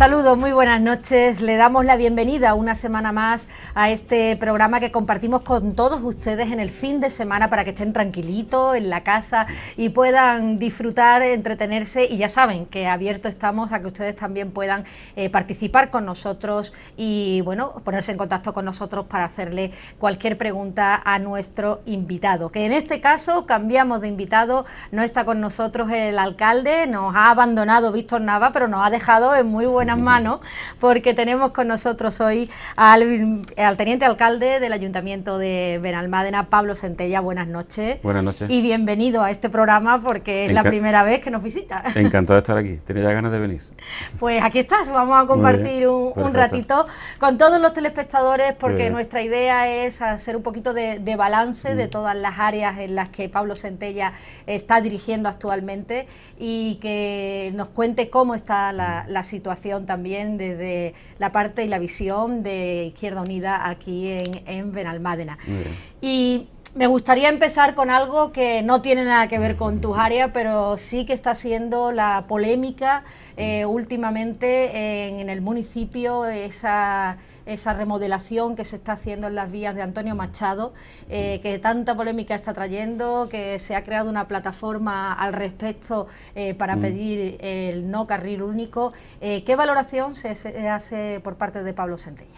Saludos, muy buenas noches. Le damos la bienvenida una semana más a este programa que compartimos con todos ustedes en el fin de semana para que estén tranquilitos en la casa y puedan disfrutar, entretenerse y ya saben que abierto estamos a que ustedes también puedan eh, participar con nosotros y bueno, ponerse en contacto con nosotros para hacerle cualquier pregunta a nuestro invitado, que en este caso cambiamos de invitado, no está con nosotros el alcalde, nos ha abandonado Víctor Nava, pero nos ha dejado en muy buena manos porque tenemos con nosotros hoy al, teniente alcalde del Ayuntamiento de Benalmádena, Pablo Centella. Buenas noches. Buenas noches. Y bienvenido a este programa porque es la primera vez que nos visita. Encantado de estar aquí, tenía ganas de venir. Pues aquí estás, vamos a compartir un, ratito con todos los telespectadores porque nuestra idea es hacer un poquito de, balance de mm. todas las áreas en las que Pablo Centella está dirigiendo actualmente y que nos cuente cómo está la situación también desde la parte y la visión de Izquierda Unida aquí en, Benalmádena. Y me gustaría empezar con algo que no tiene nada que ver con tus áreas, pero sí que está siendo la polémica eh, últimamente en, en, el municipio, esa esa remodelación que se está haciendo en las vías de Antonio Machado, eh, que tanta polémica está trayendo, que se ha creado una plataforma al respecto eh, para mm. pedir el no carril único. Eh, ¿Qué valoración se, hace por parte de Pablo Centella?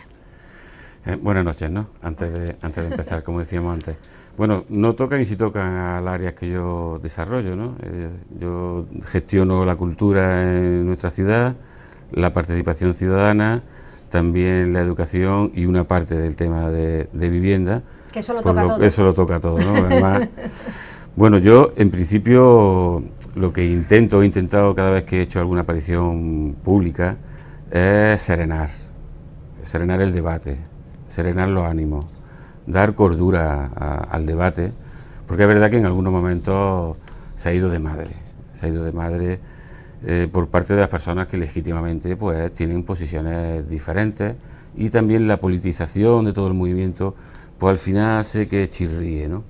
buenas noches, ¿no? Antes de, antes de empezar, como decíamos antes. Bueno, no tocan y si tocan al área que yo desarrollo, ¿no? yo gestiono la cultura en nuestra ciudad, la participación ciudadana, también la educación y una parte del tema de, vivienda. Que eso lo toca todo. ¿no? bueno, yo en principio lo que intento, he intentado cada vez que he hecho alguna aparición pública, es serenar, serenar el debate, serenar los ánimos, dar cordura al debate, porque es verdad que en algunos momentos se ha ido de madre, se ha ido de madre eh, por parte de las personas que legítimamente pues, tienen posiciones diferentes y también la politización de todo el movimiento, pues al final hace que chirríe. ¿no?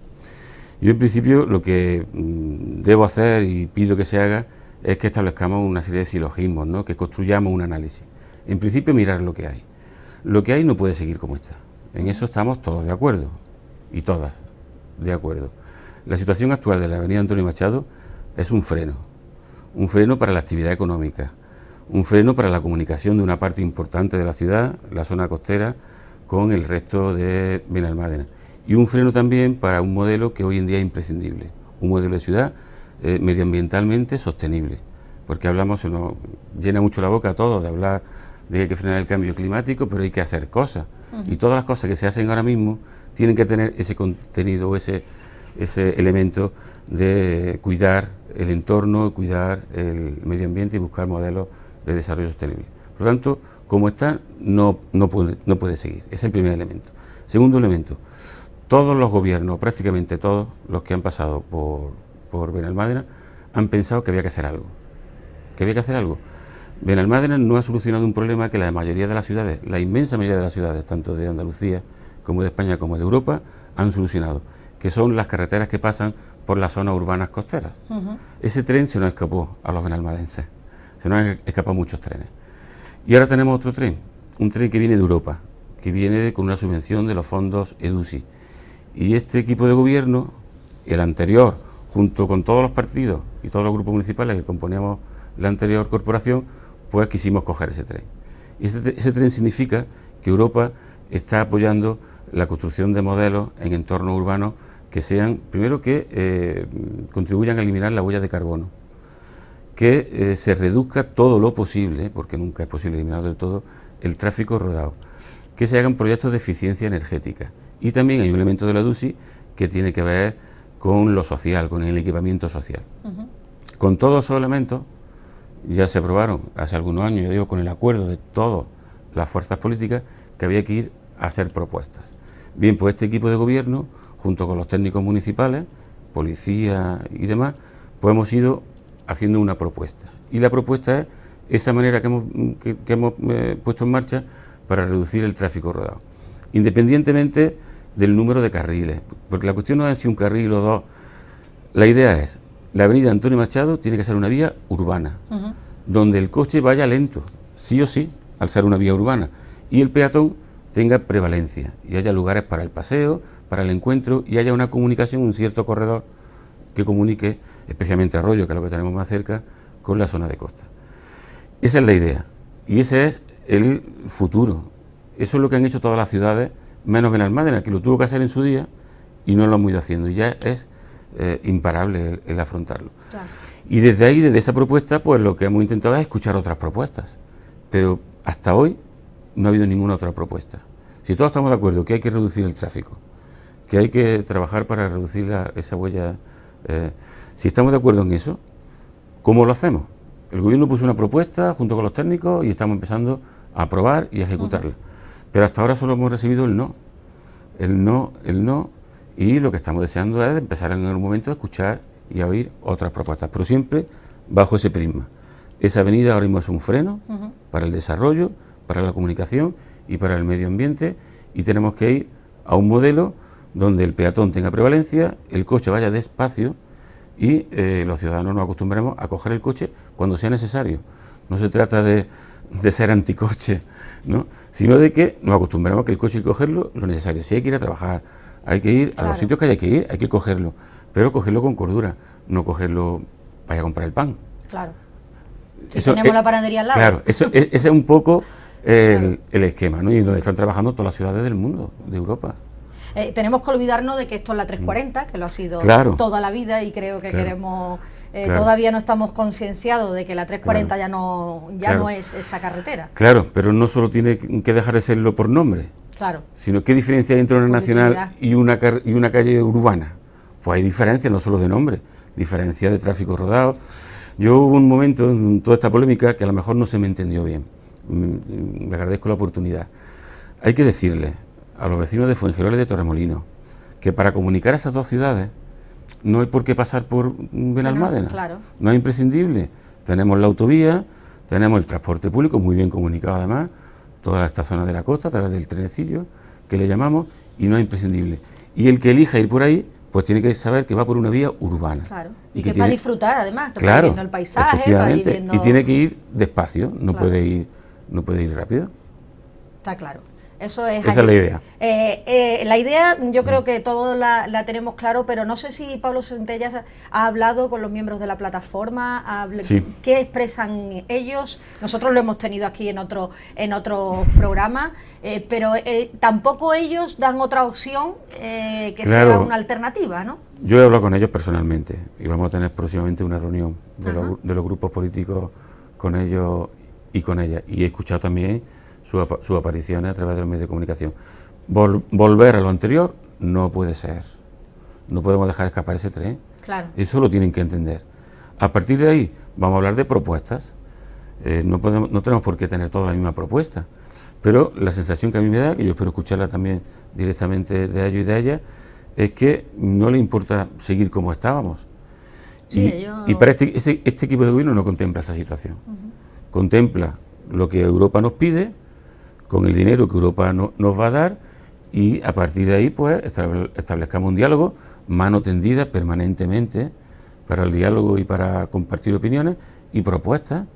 Yo en principio lo que mm, debo hacer y pido que se haga es que establezcamos una serie de silogismos, ¿no? que construyamos un análisis. En principio mirar lo que hay. Lo que hay no puede seguir como está. En eso estamos todos de acuerdo y todas de acuerdo. La situación actual de la avenida Antonio Machado es un freno un freno para la actividad económica, un freno para la comunicación de una parte importante de la ciudad, la zona costera, con el resto de Benalmádena. Y un freno también para un modelo que hoy en día es imprescindible, un modelo de ciudad eh, medioambientalmente sostenible. Porque hablamos, se nos llena mucho la boca a todos de hablar de que hay que frenar el cambio climático, pero hay que hacer cosas. Y todas las cosas que se hacen ahora mismo tienen que tener ese contenido ese ese elemento de cuidar el entorno, cuidar el medio ambiente y buscar modelos de desarrollo sostenible. Por lo tanto, como está, no, puede, no puede seguir. Es el primer elemento. Segundo elemento, todos los gobiernos, prácticamente todos los que han pasado por, por Benalmádena, han pensado que había que hacer algo. Que había que hacer algo. Benalmádena no ha solucionado un problema que la mayoría de las ciudades, la inmensa mayoría de las ciudades, tanto de Andalucía como de España como de Europa, han solucionado que son las carreteras que pasan por las zonas urbanas costeras. Ese tren se nos escapó a los benalmadenses, se nos han escapado muchos trenes. Y ahora tenemos otro tren, un tren que viene de Europa, que viene con una subvención de los fondos EDUCI. Y este equipo de gobierno, el anterior, junto con todos los partidos y todos los grupos municipales que componíamos la anterior corporación, pues quisimos coger ese tren. Y ese, ese tren significa que Europa está apoyando la construcción de modelos en entornos urbanos que sean, primero que eh, contribuyan a eliminar la huella de carbono, que eh, se reduzca todo lo posible, porque nunca es posible eliminar del todo, el tráfico rodado, que se hagan proyectos de eficiencia energética. Y también hay un elemento de la Dusi que tiene que ver con lo social, con el equipamiento social. Con todos esos elementos ya se aprobaron hace algunos años, yo digo, con el acuerdo de todas las fuerzas políticas que había que ir a hacer propuestas. Bien, pues este equipo de gobierno junto con los técnicos municipales, policía y demás, pues hemos ido haciendo una propuesta. Y la propuesta es esa manera que hemos, eh, puesto en marcha para reducir el tráfico rodado. Independientemente del número de carriles, porque la cuestión no es si un carril o dos. La idea es, la avenida Antonio Machado tiene que ser una vía urbana, donde el coche vaya lento, sí o sí, al ser una vía urbana, y el peatón tenga prevalencia y haya lugares para el paseo, para el encuentro y haya una comunicación, un cierto corredor que comunique, especialmente Arroyo, que es lo que tenemos más cerca, con la zona de costa. Esa es la idea y ese es el futuro. Eso es lo que han hecho todas las ciudades, menos Benalmádena, que lo tuvo que hacer en su día y no lo han ido haciendo. Y ya es eh, imparable el, afrontarlo. Y desde ahí, desde esa propuesta, pues lo que hemos intentado es escuchar otras propuestas. Pero hasta hoy no ha habido ninguna otra propuesta. Si todos estamos de acuerdo que hay que reducir el tráfico, que hay que trabajar para reducir esa huella. Eh, si estamos de acuerdo en eso, ¿cómo lo hacemos? El gobierno puso una propuesta junto con los técnicos y estamos empezando a aprobar y a ejecutarla. Pero hasta ahora solo hemos recibido el no. El no, el no. Y lo que estamos deseando es empezar en algún momento a escuchar y a oír otras propuestas, pero siempre bajo ese prisma. Esa avenida ahora mismo es un freno para el desarrollo, para la comunicación y para el medio ambiente y tenemos que ir a un modelo donde el peatón tenga prevalencia, el coche vaya despacio y eh, los ciudadanos nos acostumbramos a coger el coche cuando sea necesario. No se trata de, ser anticoche, ¿no? sino de que nos acostumbramos a que el coche y cogerlo lo necesario. Si hay que ir a trabajar, hay que ir a los sitios que hay que ir, hay que cogerlo, pero cogerlo con cordura, no cogerlo para ir a comprar el pan. Claro. tenemos la panadería al lado. Claro, ese es un poco el, el esquema, ¿no? Y donde están trabajando todas las ciudades del mundo, de Europa. Eh, tenemos que olvidarnos de que esto es la 340, mm. que lo ha sido toda la vida y creo que queremos... Eh, todavía no estamos concienciados de que la 340 ya, no, ya no es esta carretera. Claro, pero no solo tiene que dejar de serlo por nombre, Claro. Sino qué diferencia hay entre una nacional y una, y una calle urbana. Pues hay diferencia no solo de nombre, diferencia de tráfico rodado. Yo hubo un momento en toda esta polémica que a lo mejor no se me entendió bien. Me mm, mm, agradezco la oportunidad. Hay que decirle a los vecinos de Fuengirola y de Torremolinos, que para comunicar a esas dos ciudades no hay por qué pasar por Benalmádena. No, claro. no es imprescindible. Tenemos la autovía, tenemos el transporte público, muy bien comunicado además, toda esta zona de la costa a través del trenecillo, que le llamamos, y no es imprescindible. Y el que elija ir por ahí, pues tiene que saber que va por una vía urbana. Claro. Y, que, va para disfrutar además, que viendo el paisaje, Y tiene que ir despacio, no puede ir, no puede ir rápido. Está claro. Eso es. Esa es la idea. Eh, eh, la idea yo creo que todos la, tenemos claro, pero no sé si Pablo Centellas ha hablado con los miembros de la plataforma, qué expresan ellos. Nosotros lo hemos tenido aquí en otro en otro programa eh, pero tampoco ellos dan otra opción que sea una alternativa, ¿no? Yo he hablado con ellos personalmente y vamos a tener próximamente una reunión de, los, de los grupos políticos con ellos y con ellas. Y he escuchado también su, su aparición a través de los medios de comunicación. volver a lo anterior no puede ser. No podemos dejar escapar ese tren. Claro. Eso lo tienen que entender. A partir de ahí vamos a hablar de propuestas. Eh, no, podemos, no tenemos por qué tener toda la misma propuesta. Pero la sensación que a mí me da, ...y yo espero escucharla también directamente de ellos y de ella, es que no le importa seguir como estábamos. y, para este, este, equipo de gobierno no contempla esa situación. Contempla lo que Europa nos pide, con el dinero que Europa nos va a dar y a partir de ahí pues establezcamos un diálogo, mano tendida permanentemente para el diálogo y para compartir opiniones y propuestas.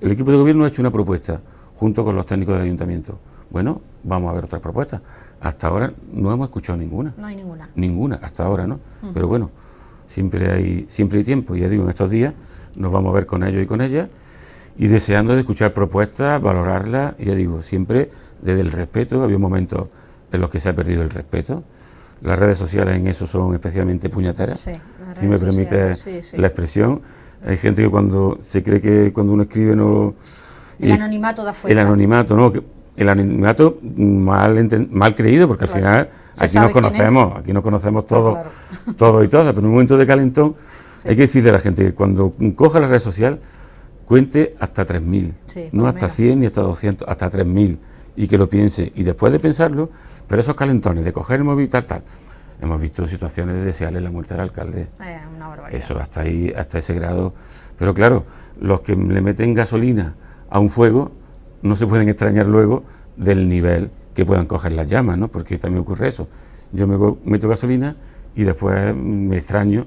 El equipo de gobierno ha hecho una propuesta junto con los técnicos del ayuntamiento. Bueno, vamos a ver otras propuestas. Hasta ahora no hemos escuchado ninguna. No hay ninguna. Ninguna, hasta ahora, ¿no? Mm. Pero bueno, siempre hay, siempre hay tiempo. Ya digo, en estos días nos vamos a ver con ellos y con ellas y deseando escuchar propuestas, valorarlas, ya digo, siempre desde el respeto. Había momentos en los que se ha perdido el respeto. Las redes sociales en eso son especialmente puñateras... si me permite la expresión. Hay gente que cuando se cree que cuando uno escribe no... El anonimato da fuerza. El anonimato, ¿no? el anonimato mal, mal creído, porque al final aquí nos conocemos, aquí nos conocemos todos, y todas, pero en un momento de calentón hay que decirle a la gente que cuando coja la red social cuente hasta 3.000, no hasta 100 ni hasta 200, hasta 3.000, y que lo piense. Y después de pensarlo, pero esos calentones de coger el móvil tal, tal, hemos visto situaciones de desearle la muerte al alcalde. Eh, eso, hasta ahí, hasta ese grado. Pero claro, los que le meten gasolina a un fuego no se pueden extrañar luego del nivel que puedan coger las llamas, ¿no? Porque también ocurre eso. Yo me meto gasolina y después me extraño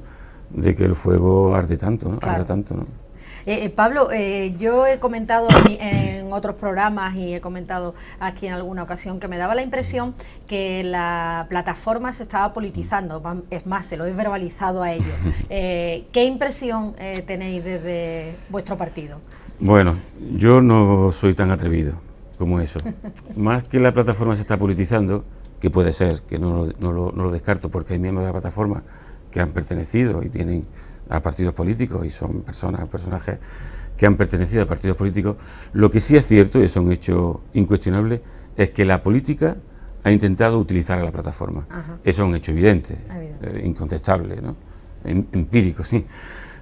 de que el fuego arde tanto, Arde tanto, ¿no? Eh, eh, Pablo, eh, yo he comentado en otros programas y he comentado aquí en alguna ocasión que me daba la impresión que la plataforma se estaba politizando, es más, se lo he verbalizado a ellos. ¿Qué impresión tenéis desde vuestro partido? Bueno, yo no soy tan atrevido como eso. Más que la plataforma se está politizando, que puede ser, que no lo descarto, porque hay miembros de la plataforma que han pertenecido y tienen a partidos políticos y son personas, personajes que han pertenecido a partidos políticos. Lo que sí es cierto, y es un hecho incuestionable, es que la política ha intentado utilizar a la plataforma. Eso es un hecho evidente, eh, incontestable, ¿no? empírico, sí.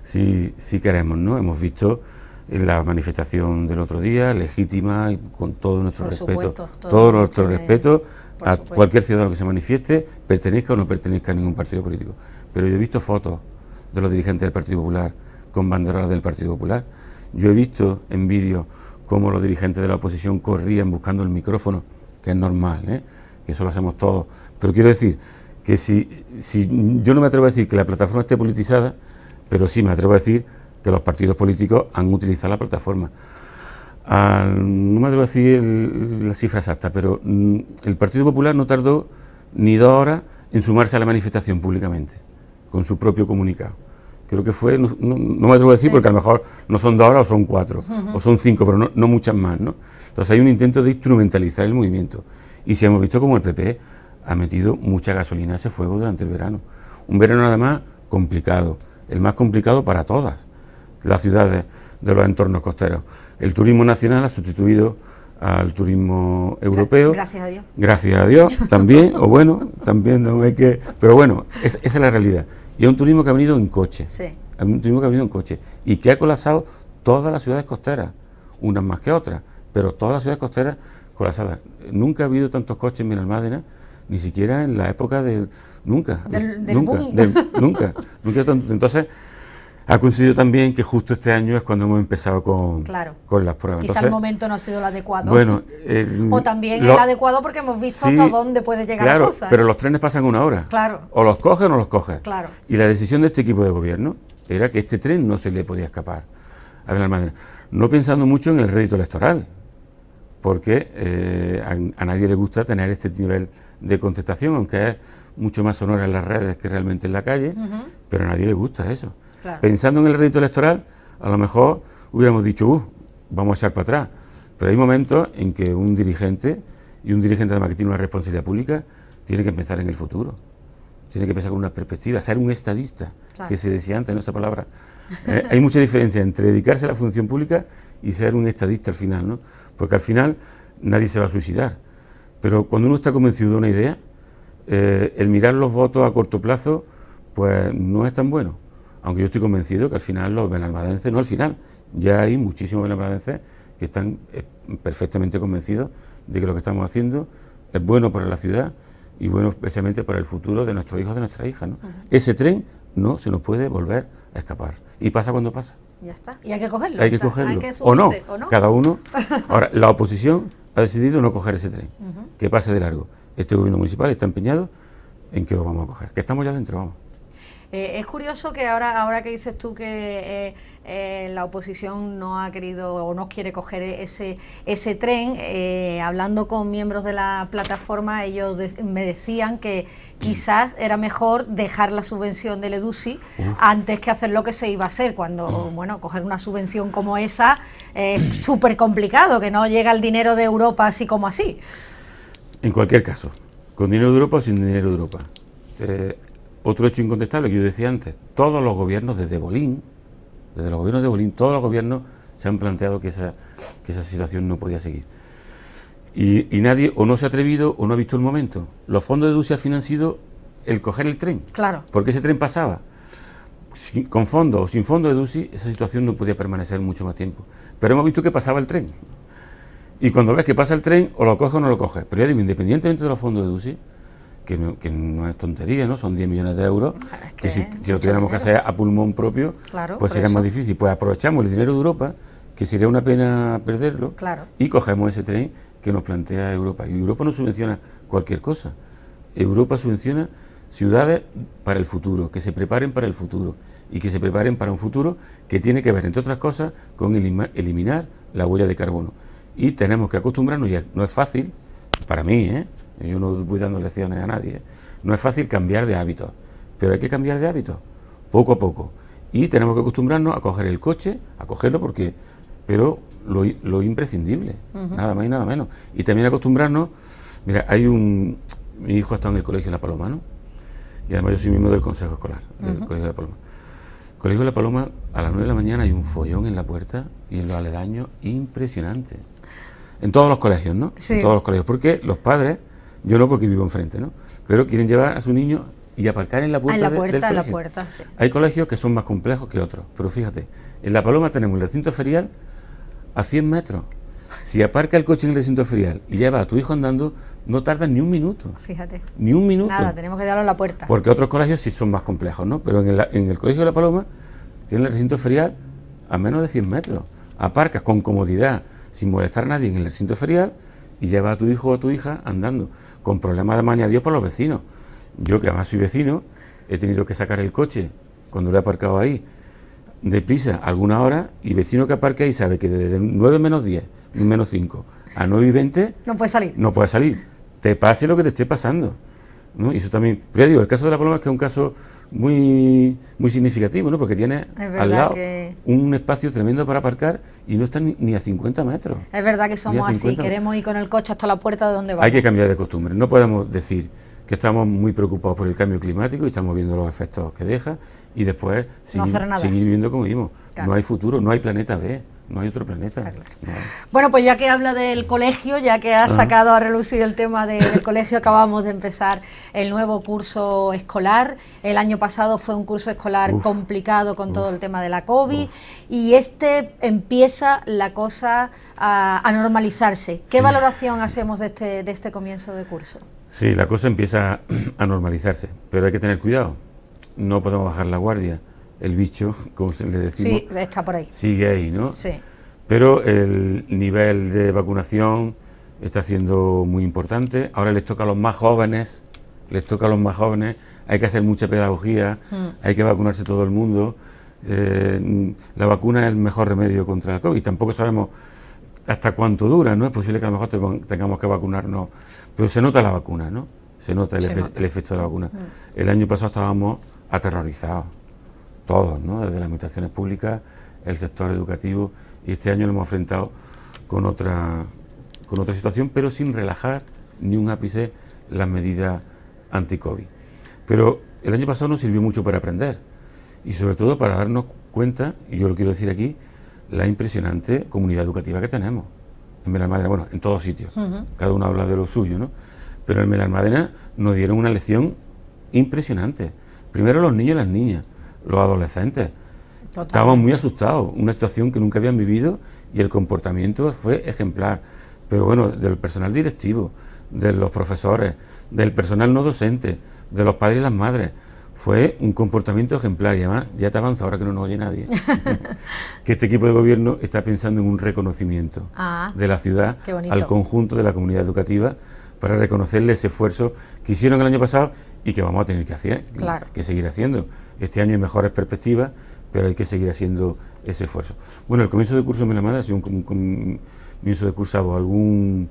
Si, queremos, ¿no? Hemos visto la manifestación del otro día, legítima y con todo nuestro respeto, todo, nuestro respeto a cualquier ciudadano que se manifieste, pertenezca o no pertenezca a ningún partido político. Pero yo he visto fotos, de los dirigentes del Partido Popular con banderas del Partido Popular. Yo he visto en vídeo cómo los dirigentes de la oposición corrían buscando el micrófono, que es normal, ¿eh? que eso lo hacemos todos. Pero quiero decir que si, si yo no me atrevo a decir que la plataforma esté politizada, pero sí me atrevo a decir que los partidos políticos han utilizado la plataforma. no me atrevo a decir la cifra exacta, pero mm, el Partido Popular no tardó ni dos horas en sumarse a la manifestación públicamente con su propio comunicado. Creo que fue, no, me atrevo a decir porque a lo mejor no son dos horas o son cuatro, o son cinco, pero no, muchas más. ¿no? Entonces hay un intento de instrumentalizar el movimiento. Y si hemos visto como el PP ha metido mucha gasolina a ese fuego durante el verano. Un verano además complicado, el más complicado para todas las ciudades de los entornos costeros. El turismo nacional ha sustituido al turismo europeo. Gracias a Dios. Gracias a Dios también, o bueno, también no hay que... Pero bueno, esa es la realidad. Y es un turismo que ha venido en coche. Sí. Es un turismo que ha venido en coche y que ha colapsado todas las ciudades costeras, unas más que otras, pero todas las ciudades costeras colapsadas. Nunca ha habido tantos coches en Almádena, ni siquiera en la época de... Nunca. nunca, nunca. nunca. Entonces, ha coincidido también que justo este año es cuando hemos empezado con, las pruebas. Quizá el momento no ha sido el adecuado. o también el adecuado porque hemos visto hasta dónde puede llegar claro, la ¿eh? Pero los trenes pasan una hora. Claro. O los coge o no los coge Claro. Y la decisión de este equipo de gobierno era que este tren no se le podía escapar a No pensando mucho en el rédito electoral, porque eh, a, nadie le gusta tener este nivel de contestación, aunque es mucho más sonora en las redes que realmente en la calle, pero a nadie le gusta eso. Pensando en el rédito electoral, a lo mejor hubiéramos dicho, vamos a echar para atrás. Pero hay momentos en que un dirigente, y un dirigente además que tiene una responsabilidad pública, tiene que pensar en el futuro. Tiene que pensar con una perspectiva, ser un estadista, que se decía antes en esa palabra. Eh, hay mucha diferencia entre dedicarse a la función pública y ser un estadista al final, ¿no? Porque al final nadie se va a suicidar. Pero cuando uno está convencido de una idea, eh, el mirar los votos a corto plazo, pues no es tan bueno. Aunque yo estoy convencido que al final los benalmadenses, no al final, ya hay muchísimos benalmadenses que están eh, perfectamente convencidos de que lo que estamos haciendo es bueno para la ciudad y bueno especialmente para el futuro de nuestros hijos, de nuestras hijas. Ese tren no se nos puede volver a escapar. Y pasa cuando pasa. Ya está. Y hay que cogerlo. Hay que cogerlo. o, no. Cada uno. Ahora, la oposición ha decidido no coger ese tren, que pase de largo. Este gobierno municipal está empeñado en que lo vamos a coger. Que estamos ya dentro, vamos. Eh, es curioso que ahora, ahora que dices tú que eh, eh, la oposición no ha querido o no quiere coger ese, ese tren, hablando con miembros de la plataforma, ellos me decían que quizás era mejor dejar la subvención de Ledusi antes que hacer lo que se iba a hacer, cuando, bueno, coger una subvención como esa es súper complicado, que no llega el dinero de Europa así como así. En cualquier caso, con dinero de Europa o sin dinero de Europa otro hecho incontestable que yo decía antes, todos los gobiernos desde Bolín, desde los gobiernos de Bolín, todos los gobiernos se han planteado que esa, que esa situación no podía seguir. Y, nadie o no se ha atrevido o no ha visto el momento. Los fondos de Rusia han sido el coger el tren. Claro. Porque ese tren pasaba. con fondos o sin fondos de DUSI, esa situación no podía permanecer mucho más tiempo. Pero hemos visto que pasaba el tren. Y cuando ves que pasa el tren, o lo coges o no lo coges. Pero ya digo, independientemente de los fondos de DUSI, que no, es tontería, ¿no? Son 10 millones de euros, que, si, lo tuviéramos que hacer a pulmón propio, pues sería más difícil. Pues aprovechamos el dinero de Europa, que sería una pena perderlo, y cogemos ese tren que nos plantea Europa. Y Europa no subvenciona cualquier cosa. Europa subvenciona ciudades para el futuro, que se preparen para el futuro y que se preparen para un futuro que tiene que ver, entre otras cosas, con eliminar la huella de carbono. Y tenemos que acostumbrarnos, y no es fácil, para mí, ¿eh? Yo no voy dando lecciones a nadie. No es fácil cambiar de hábitos, pero hay que cambiar de hábitos, poco a poco. Y tenemos que acostumbrarnos a coger el coche, a cogerlo porque, pero lo, imprescindible, nada más y nada menos. Y también acostumbrarnos, mira, hay un, mi hijo está en el colegio La Paloma, ¿no? Y además yo soy miembro del consejo escolar, del colegio de La Paloma. Colegio La Paloma, a las 9 de la mañana hay un follón en la puerta y en los aledaños impresionante. En todos los colegios, ¿no? En todos los colegios. Porque los padres yo no porque vivo enfrente, ¿no? Pero quieren llevar a su niño y aparcar en la puerta. Ah, en la puerta, en la puerta. Hay colegios que son más complejos que otros, pero fíjate, en La Paloma tenemos el recinto ferial a 100 metros. Si aparca el coche en el recinto ferial y lleva a tu hijo andando, no tarda ni un minuto. Fíjate. Ni un minuto. Nada, tenemos que darlo a la puerta. Porque otros colegios sí son más complejos, ¿no? Pero en el, en el colegio de La Paloma tiene el recinto ferial a menos de 100 metros. Aparcas con comodidad, sin molestar a nadie en el recinto ferial y lleva a tu hijo o a tu hija andando con problemas de manía Dios por los vecinos. Yo, que además soy vecino, he tenido que sacar el coche cuando lo he aparcado ahí, deprisa, alguna hora, y vecino que aparca ahí sabe que desde 9 menos 10, menos 5, a 9 y 20... No puede salir. No puede salir. Te pase lo que te esté pasando. ¿no? Y eso también... Pero ya digo, el caso de la paloma es que es un caso muy, muy significativo, ¿no? Porque tiene al lado un espacio tremendo para aparcar y no está ni, a 50 metros. Es verdad que somos así, queremos ir con el coche hasta la puerta de donde vamos. Hay que cambiar de costumbre, no podemos decir que estamos muy preocupados por el cambio climático y estamos viendo los efectos que deja y después seguir, seguir, viviendo como vimos. No hay futuro, no hay planeta B. No hay otro planeta. Bueno, pues ya que habla del colegio, ya que ha ah. sacado a relucir el tema del colegio, acabamos de empezar el nuevo curso escolar. El año pasado fue un curso escolar complicado con todo el tema de la COVID y este empieza la cosa a, normalizarse. ¿Qué valoración hacemos de este, de este comienzo de curso? Sí, la cosa empieza a normalizarse, pero hay que tener cuidado. No podemos bajar la guardia el bicho, como se le decimos. por Sigue ahí, ¿no? Sí. Pero el nivel de vacunación está siendo muy importante. Ahora les toca a los más jóvenes, les toca a los más jóvenes. Hay que hacer mucha pedagogía, mm. hay que vacunarse todo el mundo. Eh, la vacuna es el mejor remedio contra el COVID. Tampoco sabemos hasta cuánto dura, ¿no? Es posible que a lo mejor tengamos que vacunarnos, pero se nota la vacuna, ¿no? Se nota el, efecto de la vacuna. Mm. El año pasado estábamos aterrorizados todos, ¿no? desde las administraciones públicas, el sector educativo, y este año lo hemos enfrentado con otra, con otra situación, pero sin relajar ni un ápice las medidas anti-COVID. Pero el año pasado nos sirvió mucho para aprender y sobre todo para darnos cuenta, y yo lo quiero decir aquí, la impresionante comunidad educativa que tenemos en Benalmádena, bueno, en todos sitios, cada uno habla de lo suyo, ¿no? Pero en Madera nos dieron una lección impresionante. Primero los niños y las niñas, los adolescentes. estaban muy asustados, una situación que nunca habían vivido y el comportamiento fue ejemplar. Pero bueno, del personal directivo, de los profesores, del personal no docente, de los padres y las madres, fue un comportamiento ejemplar y además ya te avanza ahora que no nos oye nadie, que este equipo de gobierno está pensando en un reconocimiento ah, de la ciudad al conjunto de la comunidad educativa para reconocerle ese esfuerzo que hicieron el año pasado y que vamos a tener que hacer, ¿eh? que seguir haciendo. Este año hay mejores perspectivas, pero hay que seguir haciendo ese esfuerzo. Bueno, el comienzo de curso me lo manda, si un, comienzo de curso, hago algún,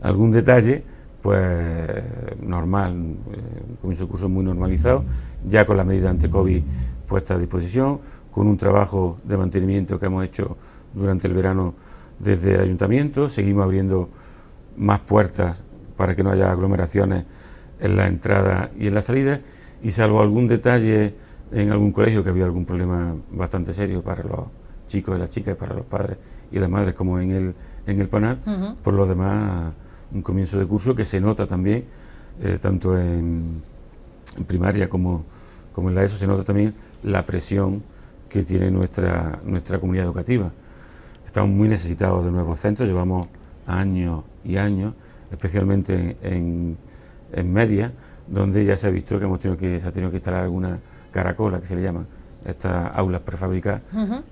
algún detalle, pues normal, eh, un comienzo de curso muy normalizado, ya con la medida ante-COVID puesta a disposición, con un trabajo de mantenimiento que hemos hecho durante el verano desde el ayuntamiento, seguimos abriendo más puertas para que no haya aglomeraciones en la entrada y en la salida y salvo algún detalle en algún colegio que había algún problema bastante serio para los chicos y las chicas, para los padres y las madres como en el, en el Panal, por lo demás un comienzo de curso que se nota también, eh, tanto en, primaria como, como en la ESO, se nota también la presión que tiene nuestra, nuestra comunidad educativa. Estamos muy necesitados de nuevos centros, llevamos años y años especialmente en, en media, donde ya se ha visto que hemos tenido que, se ha tenido que instalar alguna caracola, que se le llama... estas aulas prefabricadas,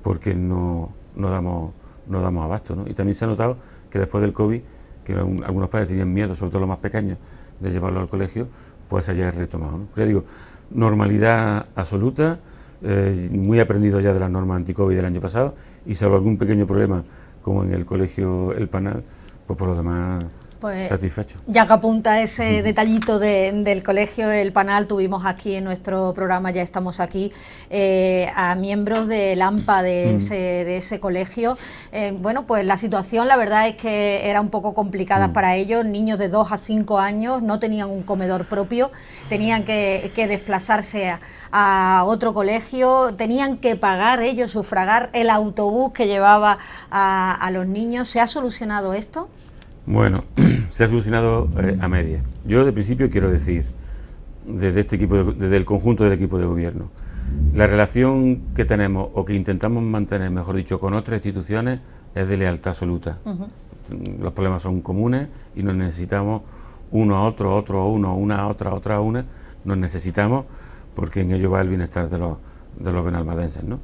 porque no, no, damos, no damos abasto. ¿no? Y también se ha notado que después del COVID, que algunos padres tenían miedo, sobre todo los más pequeños, de llevarlo al colegio, pues haya retomado. ¿no? Ya digo, normalidad absoluta, eh, muy aprendido ya de las normas anticovid del año pasado, y salvo algún pequeño problema, como en el colegio El Panal, pues por lo demás pues, Satisfecho. Ya que apunta ese detallito del colegio, el Panal, tuvimos aquí en nuestro programa, ya estamos aquí, eh, a miembros del AMPA de, ese, de ese colegio. Eh, bueno, pues la situación la verdad es que era un poco complicada mm. para ellos. Niños de 2 a 5 años no tenían un comedor propio, tenían que, desplazarse a, otro colegio, tenían que pagar ellos, sufragar el autobús que llevaba a los niños. ¿Se ha solucionado esto? Bueno, se ha solucionado eh, a medias. Yo de principio quiero decir, desde, este equipo desde el conjunto del equipo de gobierno, la relación que tenemos o que intentamos mantener, mejor dicho, con otras instituciones es de lealtad absoluta. Los problemas son comunes y nos necesitamos uno a otro, otro a uno, una a otra, otra a una, nos necesitamos porque en ello va el bienestar de los, de los benalmadenses. ¿no?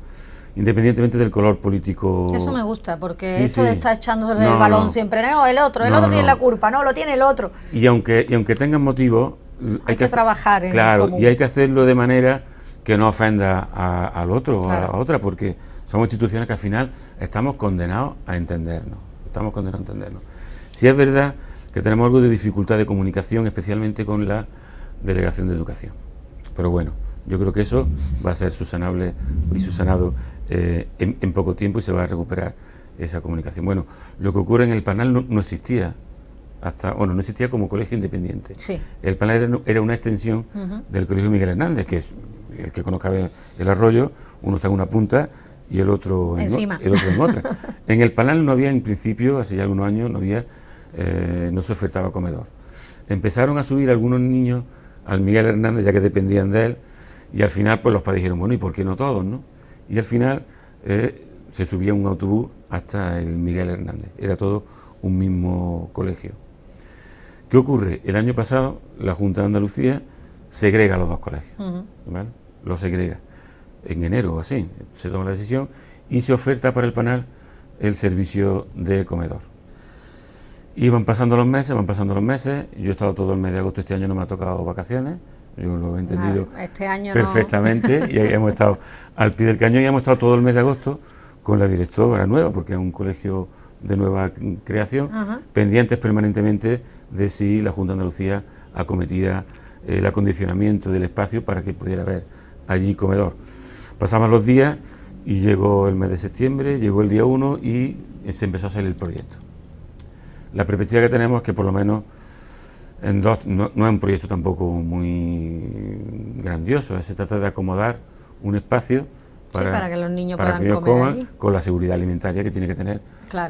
independientemente del color político. Eso me gusta, porque eso está echándose el balón siempre, no, el otro, el otro tiene la culpa, no, lo tiene el otro. Y aunque, y aunque tengan motivo, hay, que, trabajar. En ¿eh? claro, y hay que hacerlo de manera que no ofenda al otro o a otra, porque somos instituciones que al final estamos condenados a entendernos, estamos condenados a entendernos. Si es verdad que tenemos algo de dificultad de comunicación, especialmente con la delegación de educación. Pero bueno, yo creo que eso va a ser susanable y susanado eh, en, poco tiempo y se va a recuperar esa comunicación. Bueno, lo que ocurre en el PANAL no, existía hasta, bueno, no existía como colegio independiente. El PANAL era, una extensión del colegio Miguel Hernández, que es el que conozca el, arroyo, uno está en una punta y el otro en, el otro en otra. en el PANAL no había, en principio, hace ya algunos años, no había, eh, no se ofertaba comedor. Empezaron a subir algunos niños al Miguel Hernández, ya que dependían de él, y al final pues los padres dijeron, bueno, ¿y por qué no todos, no? y al final eh, se subía un autobús hasta el Miguel Hernández. Era todo un mismo colegio. ¿Qué ocurre? El año pasado la Junta de Andalucía segrega los dos colegios, Los segrega. En enero o así se toma la decisión y se oferta para el panel el servicio de comedor. Y van pasando los meses, van pasando los meses. Yo he estado todo el mes de agosto este año, no me ha tocado vacaciones yo lo he entendido este perfectamente y hemos estado al pie del cañón y hemos estado todo el mes de agosto con la directora nueva, porque es un colegio de nueva creación, pendientes permanentemente de si la Junta de Andalucía acometía eh, el acondicionamiento del espacio para que pudiera haber allí comedor. ...pasamos los días y llegó el mes de septiembre, llegó el día 1 y se empezó a salir el proyecto. La perspectiva que tenemos es que por lo menos no, no, es un proyecto tampoco muy grandioso, ¿eh? se trata de acomodar un espacio para, que los niños puedan comer coman con la seguridad alimentaria que tiene que tener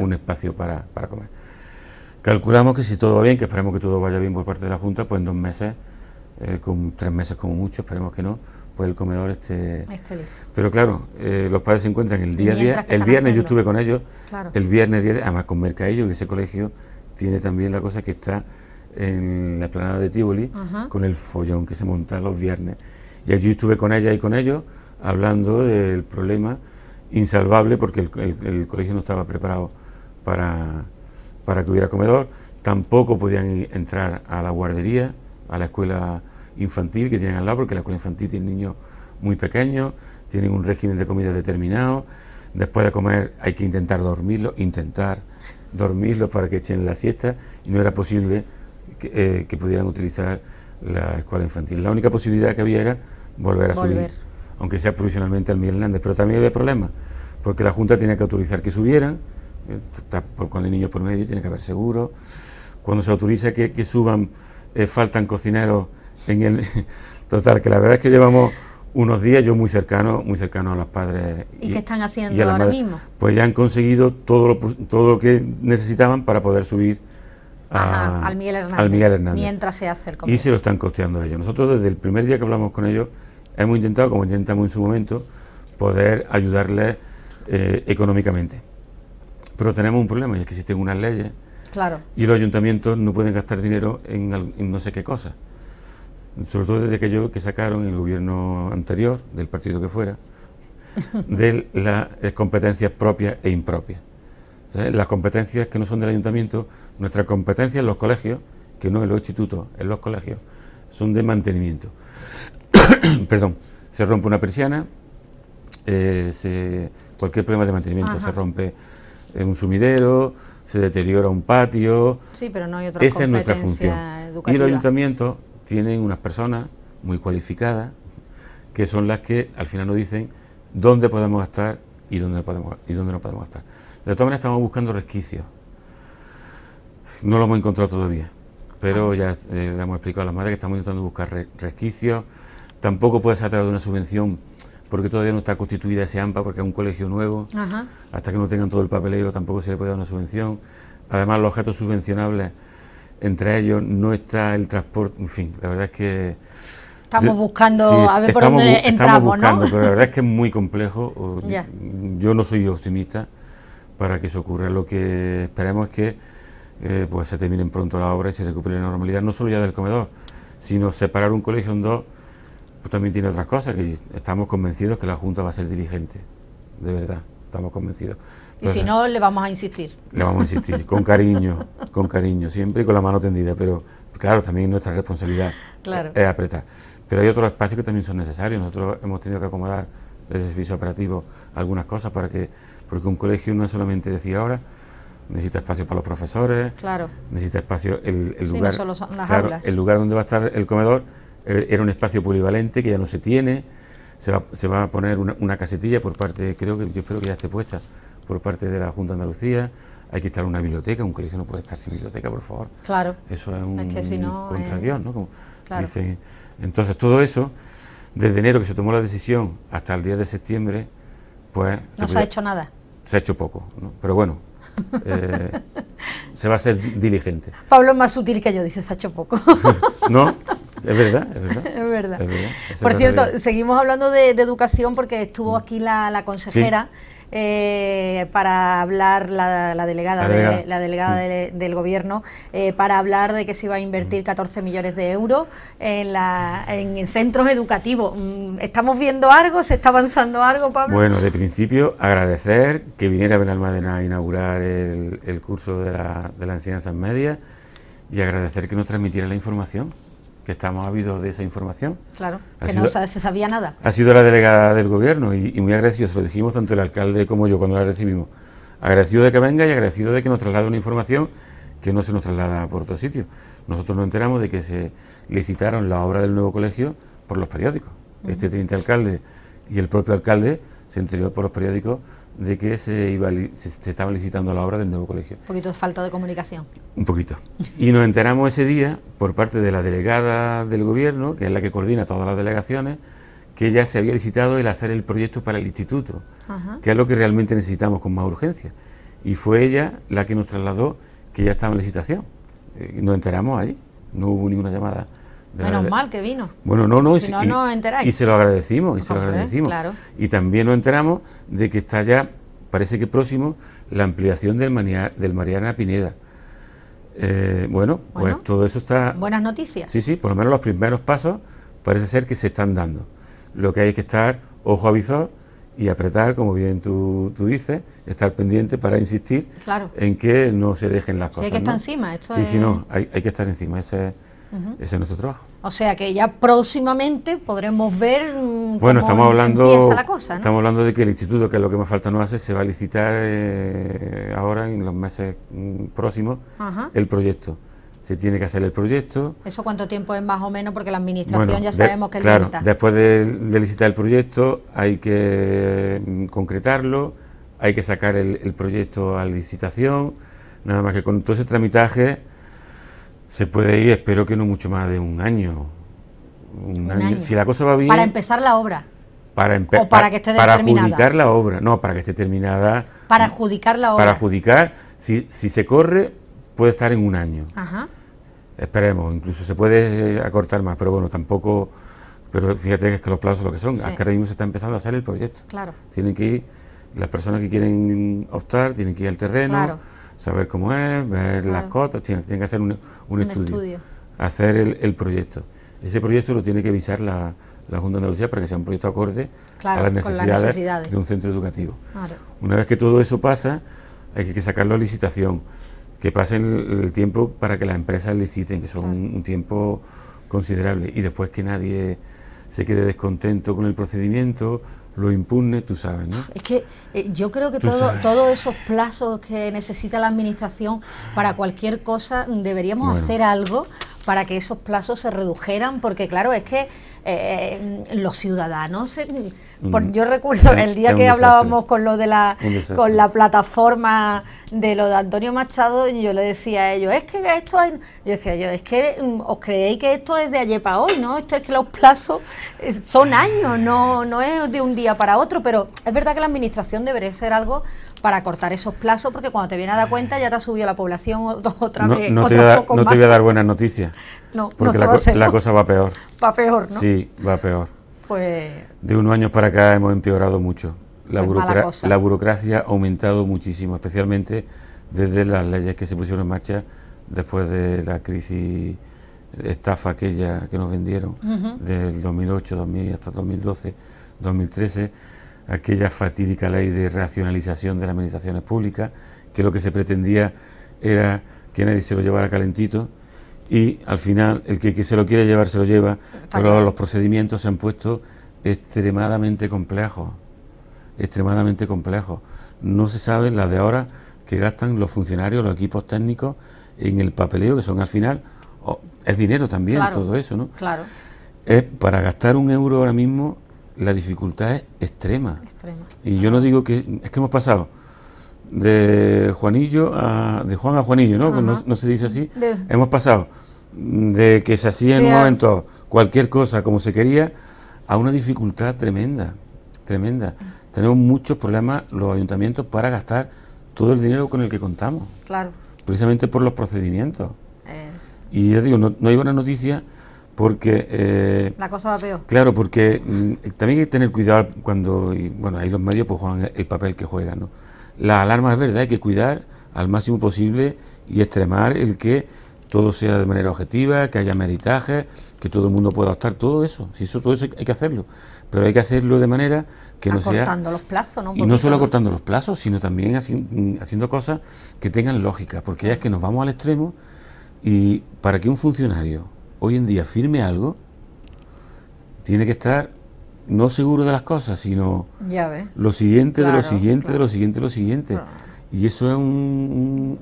un espacio para, comer. Calculamos que si todo va bien, que esperemos que todo vaya bien por parte de la Junta, pues en dos meses, eh, con tres meses como mucho, esperemos que no, pues el comedor esté... listo. Pero claro, eh, los padres se encuentran el día a día, el viernes yo estuve con ellos, el viernes 10, además con ellos en ese colegio tiene también la cosa que está en la planada de Tivoli con el follón que se monta los viernes. Y allí estuve con ella y con ellos hablando del problema insalvable porque el, colegio no estaba preparado para, para que hubiera comedor, tampoco podían entrar a la guardería, a la escuela infantil que tienen al lado, porque la escuela infantil tiene niños muy pequeños, tienen un régimen de comida determinado, después de comer hay que intentar dormirlo... intentar dormirlo para que echen la siesta, y no era posible eh, que, pudieran utilizar la escuela infantil. La única posibilidad que había era volver a subir, aunque sea provisionalmente al Miguel Hernández, pero también había problemas, porque la Junta tenía que autorizar que subieran, eh, cuando hay niños por medio tiene que haber seguro, cuando se autoriza que, suban eh, faltan cocineros en el... Total, que la verdad es que llevamos unos días yo muy cercano, muy cercano a los padres. ¿Y, y qué están haciendo ahora mismo? Pues ya han conseguido todo todo lo que necesitaban para poder subir Ah, al, Miguel Hernández, mientras se hace el Y se lo están costeando a ellos. Nosotros desde el primer día que hablamos con ellos hemos intentado, como intentamos en su momento, poder ayudarles eh, económicamente. Pero tenemos un problema y es que existen unas leyes claro. y los ayuntamientos no pueden gastar dinero en, no sé qué cosas. Sobre todo desde aquello que sacaron el gobierno anterior, del partido que fuera, de las competencias propias e impropias. las competencias que no son del ayuntamiento nuestra competencia en los colegios, que no en los institutos, en los colegios, son de mantenimiento. Perdón, se rompe una persiana, eh, cualquier problema de mantenimiento, se rompe un sumidero, se deteriora un patio. Sí, pero no hay otra Esa es nuestra función. Y los ayuntamientos tienen unas personas muy cualificadas que son las que al final nos dicen dónde podemos estar y dónde, podemos, y dónde no podemos estar. De todas maneras, estamos buscando resquicios. No lo hemos encontrado todavía, pero ya eh, le hemos explicado a las madres que estamos intentando buscar resquicios. Tampoco puede ser a través de una subvención porque todavía no está constituida ese AMPA, porque es un colegio nuevo. Hasta que no tengan todo el papeleo tampoco se le puede dar una subvención. Además, los objetos subvencionables, entre ellos no está el transporte, en fin, la verdad es que... Estamos buscando a ver por dónde entramos, estamos buscando, Pero la verdad es que es muy complejo. Yo no soy optimista para que eso ocurra. Lo que esperemos es que eh, pues se terminen pronto la obra y se recupere la normalidad, no solo ya del comedor, sino separar un colegio en dos, pues también tiene otras cosas, que estamos convencidos que la Junta va a ser diligente, de verdad, estamos convencidos. y si pues, no, le vamos a insistir. Le vamos a insistir, con cariño, con cariño, siempre y con la mano tendida, pero claro, también nuestra responsabilidad claro. es apretar. Pero hay otros espacios que también son necesarios, nosotros hemos tenido que acomodar desde el servicio operativo algunas cosas para que, porque un colegio no es solamente decir ahora, necesita espacio para los profesores, claro. necesita espacio el, lugar, el lugar donde va a estar el comedor eh, era un espacio polivalente que ya no se tiene, se va, a poner una, casetilla por parte, creo que yo espero que ya esté puesta por parte de la Junta de Andalucía, hay que estar una biblioteca, un colegio no puede estar sin biblioteca, por favor. Claro. Eso es un contra Dios, ¿no? Eh, Entonces todo eso, desde enero que se tomó la decisión hasta el día de septiembre, pues... No se, ha hecho nada. Se ha hecho poco, ¿no? Pero bueno, eh, se va a ser diligente. Pablo es más sutil que yo, dice Sacho Poco. no, es verdad, es verdad. Es verdad. Por cierto, seguimos hablando de, educación porque estuvo mm. aquí la, consejera. Eh, para hablar la, delegada, De, la delegada mm. del gobierno, eh, para hablar de que se iba a invertir 14 mm. millones de euros en, centros educativos. Mm, ¿Estamos viendo algo? ¿Se está avanzando algo, Pablo? Bueno, de principio agradecer que viniera Benalmádena a inaugurar el, curso de la enseñanza media y agradecer que nos transmitiera la información que estamos habidos de esa información. Claro, que no se sabía nada. Ha sido la delegada del gobierno y, muy agradecido, se lo dijimos tanto el alcalde como yo cuando la recibimos. Agradecido de que venga y agradecido de que nos traslade una información que no se nos traslada por otro sitio. Nosotros nos enteramos de que se licitaron la obra del nuevo colegio por los periódicos. Este teniente alcalde y el propio alcalde se enteró por los periódicos de que se, se, estaba licitando la obra del nuevo colegio. Un poquito de falta de comunicación. Un poquito. Y nos enteramos ese día por parte de la delegada del gobierno, que es la que coordina todas las delegaciones, que ya se había licitado el hacer el proyecto para el instituto, que es lo que realmente necesitamos con más urgencia. Y fue ella la que nos trasladó que ya estaba en licitación. Eh, nos enteramos ahí. no hubo ninguna llamada Menos mal que vino. Bueno, no, no, y, se lo agradecimos, y se lo agradecimos. Y también nos enteramos de que está ya, parece que próximo, la ampliación del, del Mariana Pineda. Eh, bueno, pues todo eso está... Buenas noticias. Sí, sí, por lo menos los primeros pasos parece ser que se están dando. Lo que hay que estar ojo a visor y apretar, como bien tú, tú dices, estar pendiente para insistir en que no se dejen las cosas. hay que estar encima, esto Sí, sí, no, hay, hay que estar encima, ese ese es nuestro trabajo. O sea que ya próximamente podremos ver mm, bueno, cómo estamos hablando, la cosa. Estamos hablando de que el instituto, que es lo que más falta no hace, se va a licitar eh, ahora en los meses mm, próximos el proyecto se tiene que hacer el proyecto. ¿Eso cuánto tiempo es más o menos? Porque la administración ya sabemos que claro, lenta. Después de, licitar el proyecto hay que mm, concretarlo, hay que sacar el, proyecto a licitación, nada más que con todo ese tramitaje se puede ir, espero que no mucho más de un año. Un, año. Si la cosa va bien. Para empezar la obra. Para para que esté Para adjudicar la obra. No, para que esté terminada. Para adjudicar la obra. Para adjudicar. Si, si se corre, puede estar en un año. Ajá. Esperemos, incluso se puede eh, acortar más, pero bueno, tampoco. Pero fíjate que, es que los plazos lo que son. acá Ahora mismo se está empezando a hacer el proyecto. Claro. Tienen que ir, las personas que quieren optar, tienen que ir al terreno saber cómo es, ver las cotas, tiene, que hacer un, estudio, hacer el, el, proyecto. Ese proyecto lo tiene que visar la, Junta de Andalucía para que sea un proyecto acorde a las necesidades, de un centro educativo. Una vez que todo eso pasa, hay que sacarlo a licitación, que pasen el, tiempo para que las empresas liciten, que son un tiempo considerable, y después que nadie se quede descontento con el procedimiento, lo impugne, tú sabes, ¿no? Es que eh, yo creo que todos esos plazos que necesita la Administración para cualquier cosa, deberíamos hacer algo para que esos plazos se redujeran, porque claro, es que eh, eh, los ciudadanos, mm. yo recuerdo el día que hablábamos con lo de la con la plataforma de lo de Antonio Machado, ...y yo le decía a ellos, es que esto yo decía yo, es que mm, os creéis que esto es de ayer para hoy, ¿no? Esto es que los plazos son años, no, no es de un día para otro, pero es verdad que la administración debería ser algo para cortar esos plazos, porque cuando te viene a dar cuenta ya te ha subido la población otra vez. No, poco te, no te, voy a dar buenas noticias. No, porque la, cosa va peor. Va peor, ¿no? Sí, va peor. Pues- de unos años para acá hemos empeorado mucho. La, pues la burocracia ha aumentado muchísimo, especialmente desde las leyes que se pusieron en marcha después de la crisis estafa aquella que nos vendieron del 2008 2000, hasta 2012 2013 aquella fatídica ley de racionalización de las administraciones públicas, que lo que se pretendía era que nadie se lo llevara calentito y al final el que, se lo quiere llevar se lo lleva, pero los procedimientos se han puesto extremadamente complejos, extremadamente complejos. No se sabe las de ahora que gastan los funcionarios, los equipos técnicos en el papeleo, que son al final, es dinero también todo eso, ¿no? Claro. para gastar un euro ahora mismo la dificultad es extrema. Y yo no digo que es que hemos pasado de Juanillo a de Juan a Juanillo, ¿no? Pues no, se dice así. hemos pasado de que se hacía en un momento cualquier cosa como se quería a una dificultad tremenda, tremenda. Tenemos muchos problemas los ayuntamientos para gastar todo el dinero con el que contamos. Claro. Precisamente por los procedimientos. Y ya digo, no, no hay buena noticia porque... Eh, la cosa va peor. Claro, porque mm, también hay que tener cuidado cuando... bueno, ahí los medios pues juegan el papel que juegan, ¿no? La alarma es verdad, hay que cuidar al máximo posible y extremar el que todo sea de manera objetiva, que haya meritaje, que todo el mundo pueda optar, todo eso, si eso todo eso hay que hacerlo, pero hay que hacerlo de manera que no sea acortando los plazos, ¿no? Y no solo cortando los plazos, sino también mm, haciendo cosas que tengan lógica, porque ya es que nos vamos al extremo y para que un funcionario hoy en día firme algo, tiene que estar no seguro de las cosas, sino lo siguiente, de lo siguiente, de lo siguiente, de lo siguiente. Y eso es un,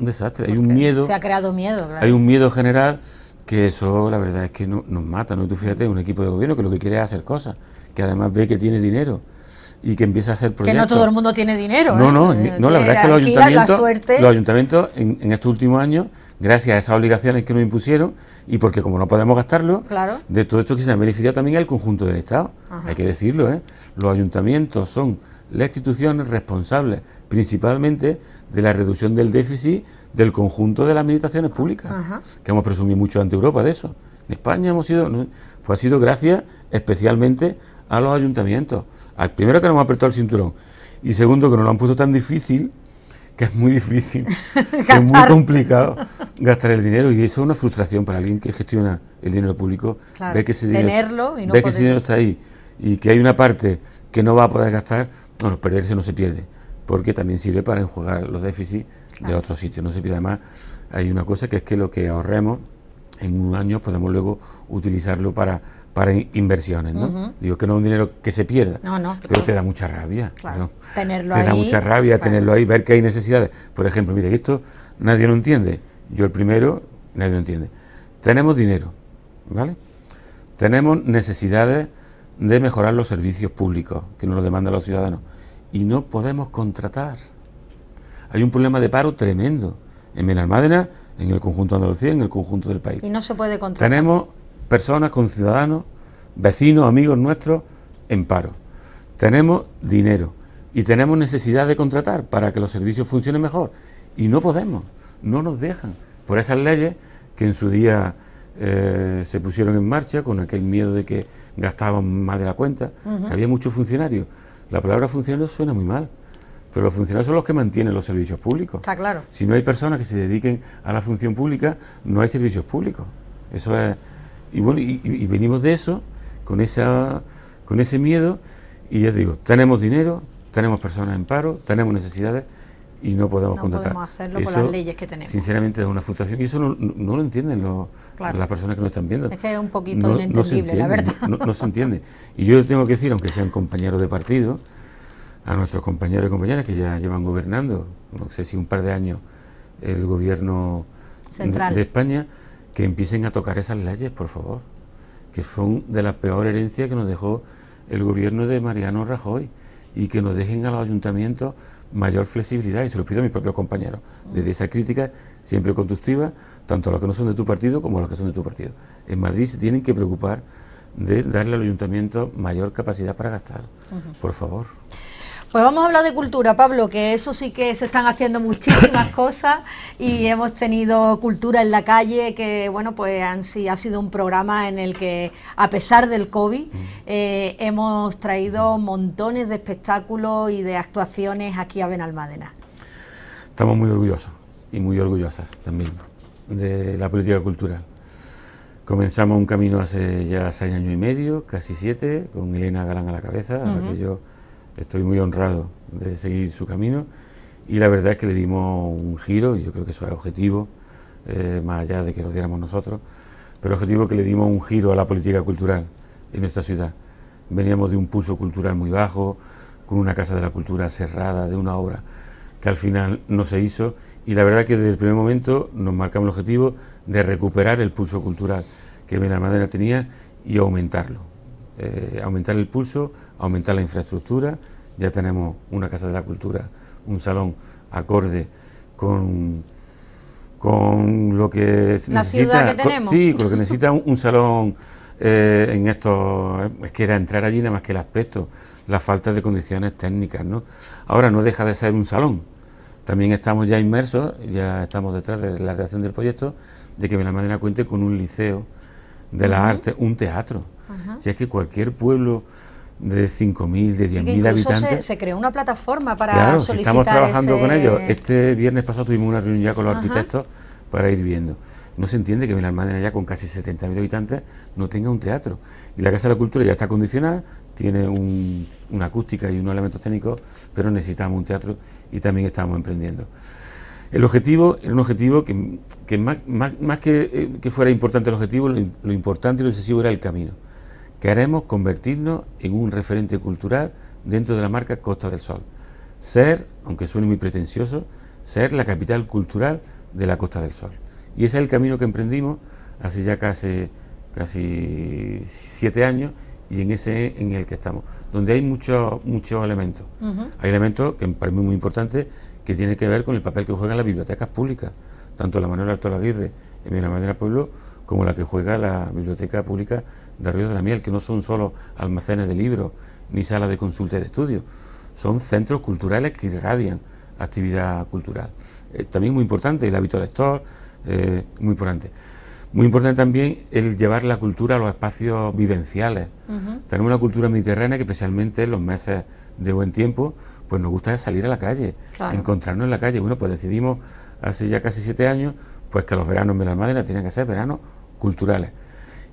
desastre. Hay un miedo. Se ha creado miedo, Hay un miedo general que eso, la verdad, es que no, nos mata. ¿no? Tú fíjate, un equipo de gobierno que lo que quiere es hacer cosas, que además ve que tiene dinero y que empieza a ser proyectos. Que no todo el mundo tiene dinero. No, ¿eh? no, eh, no la verdad es que los ayuntamientos, los ayuntamientos en, estos últimos años, gracias a esas obligaciones que nos impusieron y porque como no podemos gastarlo, de todo esto que se ha beneficiado también el conjunto del Estado. Hay que decirlo, ¿eh? los ayuntamientos son las instituciones responsables principalmente de la reducción del déficit del conjunto de las administraciones públicas, que hemos presumido mucho ante Europa de eso. En España hemos sido, pues ha sido gracias especialmente a los ayuntamientos. Primero que nos me ha apretado el cinturón y segundo que nos lo han puesto tan difícil que es muy difícil, que es muy complicado gastar el dinero y eso es una frustración para alguien que gestiona el dinero público, claro, que ese dinero, y no ve que ese dinero está ahí y que hay una parte que no va a poder gastar, bueno, perderse no se pierde, porque también sirve para enjuagar los déficits de otros sitios, no se pierde además. Hay una cosa que es que lo que ahorremos en un año podemos luego utilizarlo para para inversiones, ¿no? Digo que no es un dinero que se pierda, pero te da mucha rabia. Claro. te da mucha rabia tenerlo ahí, ver que hay necesidades. Por ejemplo, mire, esto nadie lo entiende. Yo el primero, nadie lo entiende. Tenemos dinero, ¿vale? Tenemos necesidades de mejorar los servicios públicos que nos lo demandan los ciudadanos y no podemos contratar. Hay un problema de paro tremendo en Benalmádena, en el conjunto de Andalucía, en el conjunto del país. Y no se puede contratar. Tenemos personas, con ciudadanos, vecinos, amigos nuestros en paro. Tenemos dinero y tenemos necesidad de contratar para que los servicios funcionen mejor y no podemos, no nos dejan por esas leyes que en su día eh, se pusieron en marcha con aquel miedo de que gastaban más de la cuenta, había muchos funcionarios. La palabra funcionario suena muy mal, pero los funcionarios son los que mantienen los servicios públicos. claro. Si no hay personas que se dediquen a la función pública, no hay servicios públicos. Eso es y bueno, y, venimos de eso, con, esa, con ese miedo, y ya digo, tenemos dinero, tenemos personas en paro, tenemos necesidades y no podemos no contratar. podemos hacerlo eso, las leyes que tenemos. Sinceramente es una frustración y eso no, lo entienden las personas que nos están viendo. Es que es un poquito inentendible, la verdad. No, se entiende. Y yo tengo que decir, aunque sean compañeros de partido, a nuestros compañeros y compañeras que ya llevan gobernando, no sé si un par de años, el gobierno Central. de España, que empiecen a tocar esas leyes, por favor, que son de la peor herencia que nos dejó el gobierno de Mariano Rajoy y que nos dejen a los ayuntamientos mayor flexibilidad, y se lo pido a mis propios compañeros, desde esa crítica siempre conductiva, tanto a los que no son de tu partido como a los que son de tu partido. En Madrid se tienen que preocupar de darle al ayuntamiento mayor capacidad para gastar, por favor. Pues vamos a hablar de cultura, Pablo, que eso sí que se están haciendo muchísimas cosas y hemos tenido cultura en la calle, que bueno, pues han, ha sido un programa en el que, a pesar del COVID, mm. eh, hemos traído montones de espectáculos y de actuaciones aquí a Benalmádena. Estamos muy orgullosos y muy orgullosas también de la política cultural. Comenzamos un camino hace ya seis años y medio, casi siete, con Elena Galán a la cabeza, a que yo estoy muy honrado de seguir su camino y la verdad es que le dimos un giro, y yo creo que eso es objetivo, eh, más allá de que lo diéramos nosotros, pero objetivo que le dimos un giro a la política cultural en nuestra ciudad. Veníamos de un pulso cultural muy bajo, con una casa de la cultura cerrada, de una obra que al final no se hizo y la verdad es que desde el primer momento nos marcamos el objetivo de recuperar el pulso cultural que Madera tenía y aumentarlo, eh, aumentar el pulso aumentar la infraestructura, ya tenemos una Casa de la Cultura, un salón acorde con, con lo que la necesita. Que sí, con lo que necesita un, salón eh, en estos. Eh, es que era entrar allí nada más que el aspecto, la falta de condiciones técnicas, ¿no? Ahora no deja de ser un salón. También estamos ya inmersos, ya estamos detrás de la creación del proyecto, de que Benalmádena cuente con un liceo de las artes, un teatro. Si es que cualquier pueblo de 5.000, de 10.000 habitantes. Se, creó una plataforma para solicitar estamos trabajando con ellos. Este viernes pasado tuvimos una reunión ya con los arquitectos para ir viendo. No se entiende que Benalmádena ya con casi 70.000 habitantes no tenga un teatro. Y la Casa de la Cultura ya está condicionada, tiene una acústica y unos elementos técnicos, pero necesitamos un teatro y también estamos emprendiendo. El objetivo era un objetivo que, más, más, eh, que, fuera importante el objetivo, lo, importante y lo excesivo era el camino. Queremos convertirnos en un referente cultural dentro de la marca Costa del Sol. Ser, aunque suene muy pretencioso, ser la capital cultural de la Costa del Sol. Y ese es el camino que emprendimos hace ya casi, casi siete años y en ese en el que estamos, donde hay muchos muchos elementos. Hay elementos que para mí muy importantes que tienen que ver con el papel que juegan las bibliotecas públicas, tanto la Manuel Alto Aguirre en la Madera Pueblo como la que juega la Biblioteca Pública de Río de la Miel, que no son solo almacenes de libros ni salas de consulta y de estudio, son centros culturales que irradian actividad cultural. Eh, también muy importante el hábito lector, eh, muy importante. Muy importante también el llevar la cultura a los espacios vivenciales. Tenemos una cultura mediterránea que especialmente en los meses de buen tiempo, pues nos gusta salir a la calle, encontrarnos en la calle. Bueno, pues decidimos hace ya casi siete años, pues que los veranos en madre tienen que ser veranos culturales.